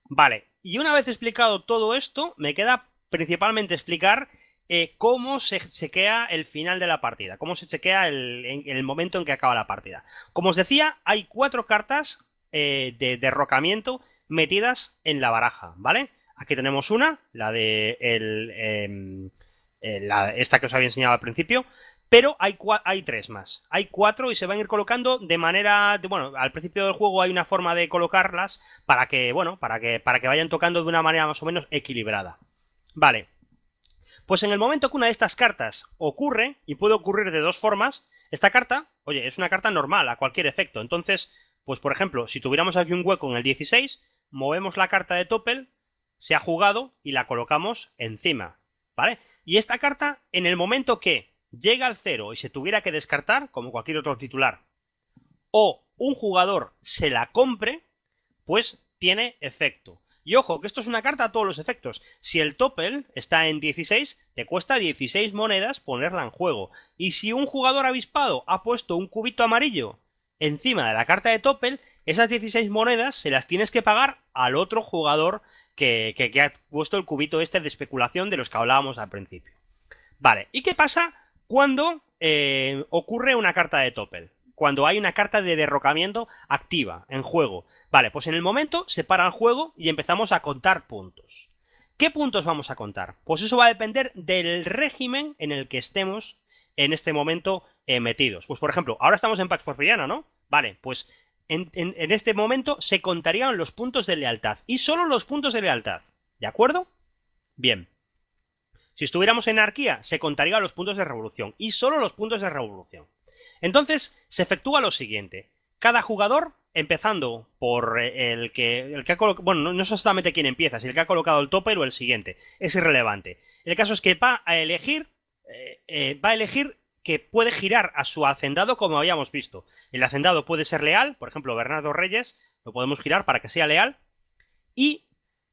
Vale, y una vez explicado todo esto, me queda principalmente explicar eh, cómo se chequea el final de la partida, cómo se chequea el, el momento en que acaba la partida. Como os decía, hay cuatro cartas eh, de derrocamiento metidas en la baraja, ¿vale? Aquí tenemos una, la de em, eh, esta que os había enseñado al principio, pero hay, hay tres más. Hay cuatro y se van a ir colocando de manera. bueno, al principio del juego hay una forma de colocarlas para que, bueno, para que, para que vayan tocando de una manera más o menos equilibrada. Vale. Pues en el momento que una de estas cartas ocurre, y puede ocurrir de dos formas, esta carta, oye, es una carta normal a cualquier efecto. Entonces, pues por ejemplo, si tuviéramos aquí un hueco en el 16, movemos la carta de Topel se ha jugado y la colocamos encima, ¿vale? Y esta carta, en el momento que llega al cero y se tuviera que descartar, como cualquier otro titular, o un jugador se la compre, pues tiene efecto. Y ojo, que esto es una carta a todos los efectos. Si el Topel está en 16, te cuesta 16 monedas ponerla en juego. Y si un jugador avispado ha puesto un cubito amarillo encima de la carta de topel, esas 16 monedas se las tienes que pagar al otro jugador que, ha puesto el cubito este de especulación de los que hablábamos al principio. Vale, ¿y qué pasa cuando eh, ocurre una carta de topel? Cuando hay una carta de derrocamiento activa en juego. Vale, pues en el momento se para el juego y empezamos a contar puntos. ¿Qué puntos vamos a contar? Pues eso va a depender del régimen en el que estemos en este momento eh, metidos. Pues por ejemplo, ahora estamos en Pax Porfiriana, ¿no? Vale, pues en, este momento se contarían los puntos de lealtad y solo los puntos de lealtad, ¿de acuerdo? Bien. Si estuviéramos en Arquía se contarían los puntos de revolución y solo los puntos de revolución. Entonces, se efectúa lo siguiente. Cada jugador, empezando por eh, el que, el ha colocado... Bueno, no, sé solamente quién empieza, si el que ha colocado el tope o el siguiente. Es irrelevante. El caso es que va a elegir... Eh, va a elegir que puede girar a su hacendado como habíamos visto. El hacendado puede ser leal, por ejemplo, Bernardo Reyes, lo podemos girar para que sea leal. Y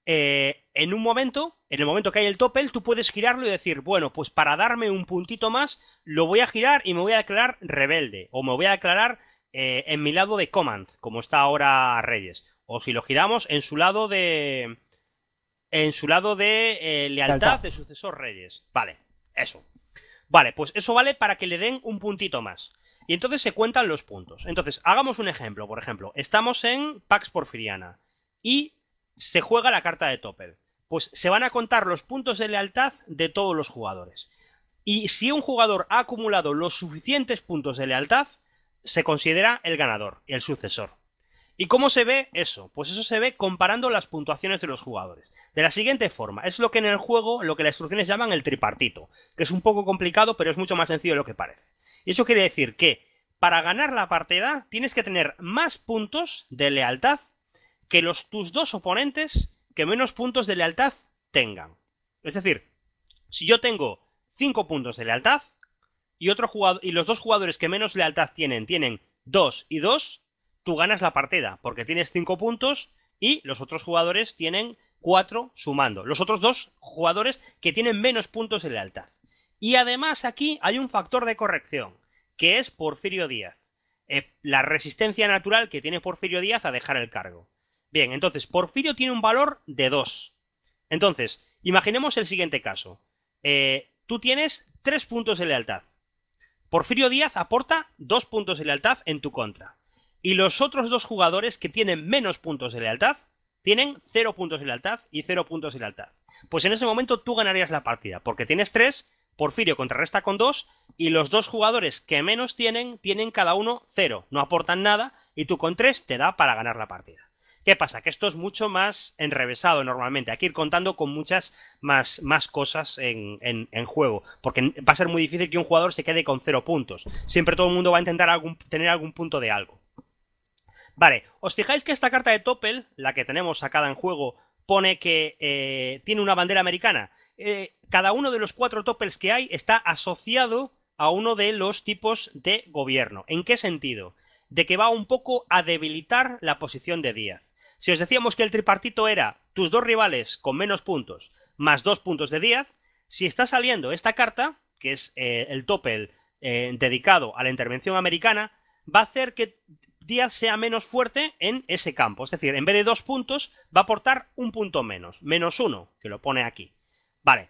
eh, en un momento, en el momento que hay el topel, tú puedes girarlo y decir, bueno, pues para darme un puntito más, lo voy a girar y me voy a declarar rebelde, o me voy a declarar eh, en mi lado de command, como está ahora Reyes. O si lo giramos en su lado de. En su lado de eh, lealtad de sucesor Reyes. Vale, eso. Vale, pues eso vale para que le den un puntito más. Y entonces se cuentan los puntos. Entonces, hagamos un ejemplo, por ejemplo, estamos en Pax Porfiriana y se juega la carta de Toppel. Pues se van a contar los puntos de lealtad de todos los jugadores. Y si un jugador ha acumulado los suficientes puntos de lealtad, se considera el ganador, el sucesor. ¿Y cómo se ve eso? Pues eso se ve comparando las puntuaciones de los jugadores. De la siguiente forma, es lo que en el juego, lo que las instrucciones llaman el tripartito, que es un poco complicado, pero es mucho más sencillo de lo que parece. Y eso quiere decir que para ganar la partida tienes que tener más puntos de lealtad que los, tus dos oponentes que menos puntos de lealtad tengan. Es decir, si yo tengo 5 puntos de lealtad y, otro jugador, y los dos jugadores que menos lealtad tienen tienen 2 y 2, tú ganas la partida, porque tienes 5 puntos y los otros jugadores tienen 4 sumando. Los otros dos jugadores que tienen menos puntos en lealtad. Y además aquí hay un factor de corrección, que es Porfirio Díaz. Eh, la resistencia natural que tiene Porfirio Díaz a dejar el cargo. Bien, entonces, Porfirio tiene un valor de 2. Entonces, imaginemos el siguiente caso. Eh, tú tienes 3 puntos de lealtad. Porfirio Díaz aporta 2 puntos de lealtad en tu contra. Y los otros dos jugadores que tienen menos puntos de lealtad tienen cero puntos de lealtad y cero puntos de lealtad. Pues en ese momento tú ganarías la partida, porque tienes tres, Porfirio contrarresta con dos, y los dos jugadores que menos tienen tienen cada uno cero. no aportan nada y tú con tres te da para ganar la partida. ¿Qué pasa? Que esto es mucho más enrevesado normalmente. Hay que ir contando con muchas más, cosas en, juego. Porque va a ser muy difícil que un jugador se quede con cero puntos. Siempre todo el mundo va a intentar tener algún punto de algo. Vale, os fijáis que esta carta de Topel, la que tenemos sacada en juego, pone que eh, tiene una bandera americana. Eh, cada uno de los cuatro Topels que hay está asociado a uno de los tipos de gobierno. ¿En qué sentido? De que va un poco a debilitar la posición de Díaz. Si os decíamos que el tripartito era tus dos rivales con menos puntos más dos puntos de Díaz, si está saliendo esta carta, que es eh, el Toppel dedicado a la intervención americana, va a hacer que Díaz sea menos fuerte en ese campo. Es decir, en vez de dos puntos, va a aportar un punto menos, menos uno, que lo pone aquí. Vale.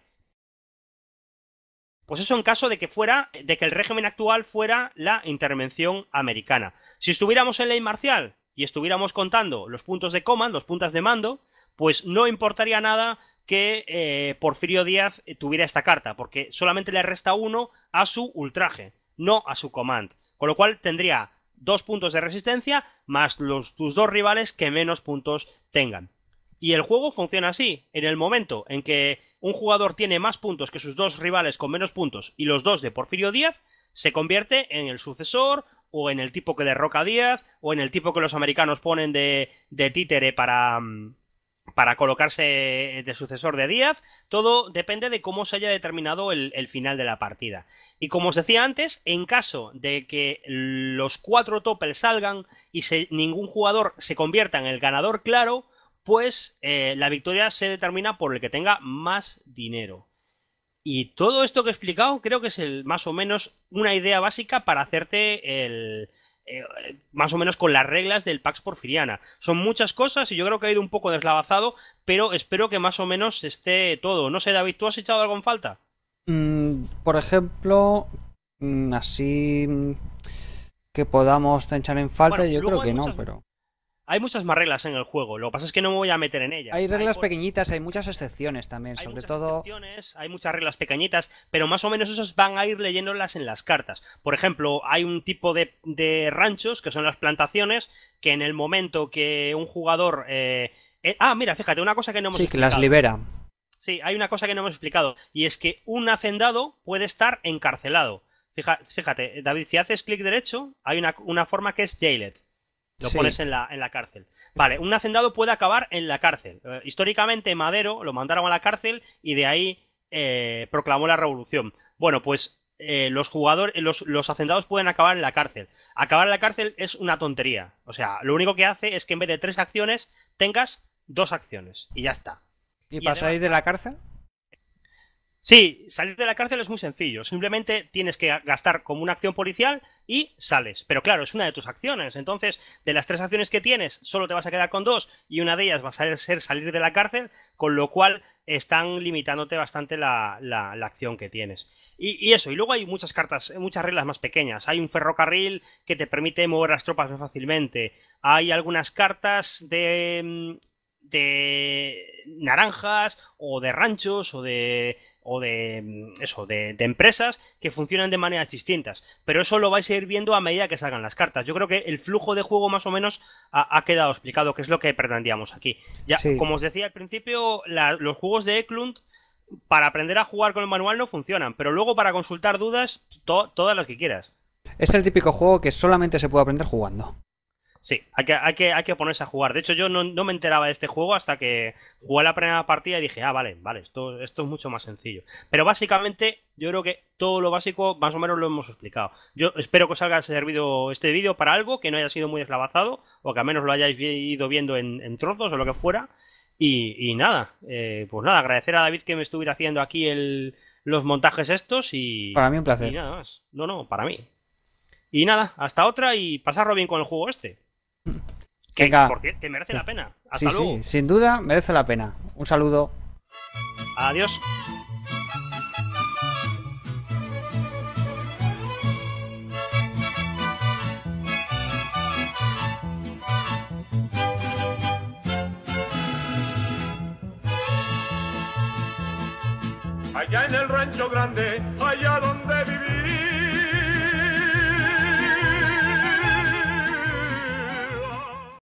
Pues eso en caso de que fuera, de que el régimen actual fuera la intervención americana. Si estuviéramos en ley marcial y estuviéramos contando los puntos de command, los puntos de mando, pues no importaría nada que eh, Porfirio Díaz eh, tuviera esta carta, porque solamente le resta uno a su ultraje, no a su command. Con lo cual tendría dos puntos de resistencia más los, tus dos rivales que menos puntos tengan. Y el juego funciona así. En el momento en que un jugador tiene más puntos que sus dos rivales con menos puntos y los dos de Porfirio Díaz, se convierte en el sucesor o en el tipo que derroca a Díaz o en el tipo que los americanos ponen de, de títere para, mm, para colocarse de sucesor de Díaz, todo depende de cómo se haya determinado el, final de la partida. Y como os decía antes, en caso de que los cuatro topples salgan y ningún jugador se convierta en el ganador claro, pues eh, la victoria se determina por el que tenga más dinero. Y todo esto que he explicado creo que es el, más o menos una idea básica para hacerte el, eh, más o menos con las reglas del Pax Porfiriana. Son muchas cosas y yo creo que ha ido un poco deslavazado, pero espero que más o menos esté todo. No sé, David, ¿tú has echado algo en falta? Mm, por ejemplo, mm, así que podamos echar en falta, yo creo que no, pero... Hay muchas más reglas en el juego, lo que pasa es que no me voy a meter en ellas. Hay reglas pequeñitas, hay muchas excepciones también, sobre muchas todo. Excepciones, hay muchas reglas pequeñitas, pero más o menos esos van a ir leyéndolas en las cartas. Por ejemplo, hay un tipo de, ranchos, que son las plantaciones, que en el momento que un jugador. Eh, eh, ah, mira, fíjate, una cosa que no hemos. Sí, que las libera. Sí, hay una cosa que no hemos explicado, y es que un hacendado puede estar encarcelado. Fíjate, David, si haces clic derecho, hay una, una forma que es jailed lo pones en la, en la cárcel. Vale, un hacendado puede acabar en la cárcel. Eh, históricamente Madero lo mandaron a la cárcel y de ahí eh, proclamó la revolución. Bueno, pues eh, los jugadores, los, los, hacendados pueden acabar en la cárcel. Acabar en la cárcel es una tontería. O sea, lo único que hace es que en vez de tres acciones tengas dos acciones y ya está. ¿Y, pasáis de la cárcel? Sí, salir de la cárcel es muy sencillo. Simplemente tienes que gastar como una acción policial y sales. Pero claro, es una de tus acciones. Entonces, de las tres acciones que tienes, solo te vas a quedar con dos y una de ellas va a ser salir de la cárcel, con lo cual están limitándote bastante la, la, acción que tienes. Y, y, eso, y luego hay muchas cartas, muchas reglas más pequeñas. Hay un ferrocarril que te permite mover las tropas más fácilmente. Hay algunas cartas de mm, de naranjas o de ranchos o de o de mm, eso, de, empresas que funcionan de maneras distintas. Pero eso lo vais a ir viendo a medida que salgan las cartas. Yo creo que el flujo de juego más o menos ha, quedado explicado, que es lo que pretendíamos aquí. Ya, como os decía al principio, los juegos de Eklund para aprender a jugar con el manual no funcionan, pero luego para consultar dudas, todas las que quieras. Es el típico juego que solamente se puede aprender jugando. Sí, hay que, hay, que, hay que, ponerse a jugar. De hecho, yo no, me enteraba de este juego hasta que jugué la primera partida y dije, ah, vale, vale, esto, esto es mucho más sencillo. Pero básicamente, yo creo que todo lo básico más o menos lo hemos explicado. Yo espero que os haya servido este vídeo para algo, que no haya sido muy eslabazado o que al menos lo hayáis ido viendo en, trozos o lo que fuera. Y, nada, eh, pues nada, agradecer a David que me estuviera haciendo aquí el, los montajes estos y... Para mí un placer. Y nada más. No, no, para mí. Y nada, hasta otra y pasarlo bien con el juego este. Que, merece la pena. sí, sí, sin duda merece la pena. Un saludo. Adiós. Allá en el rancho grande, allá donde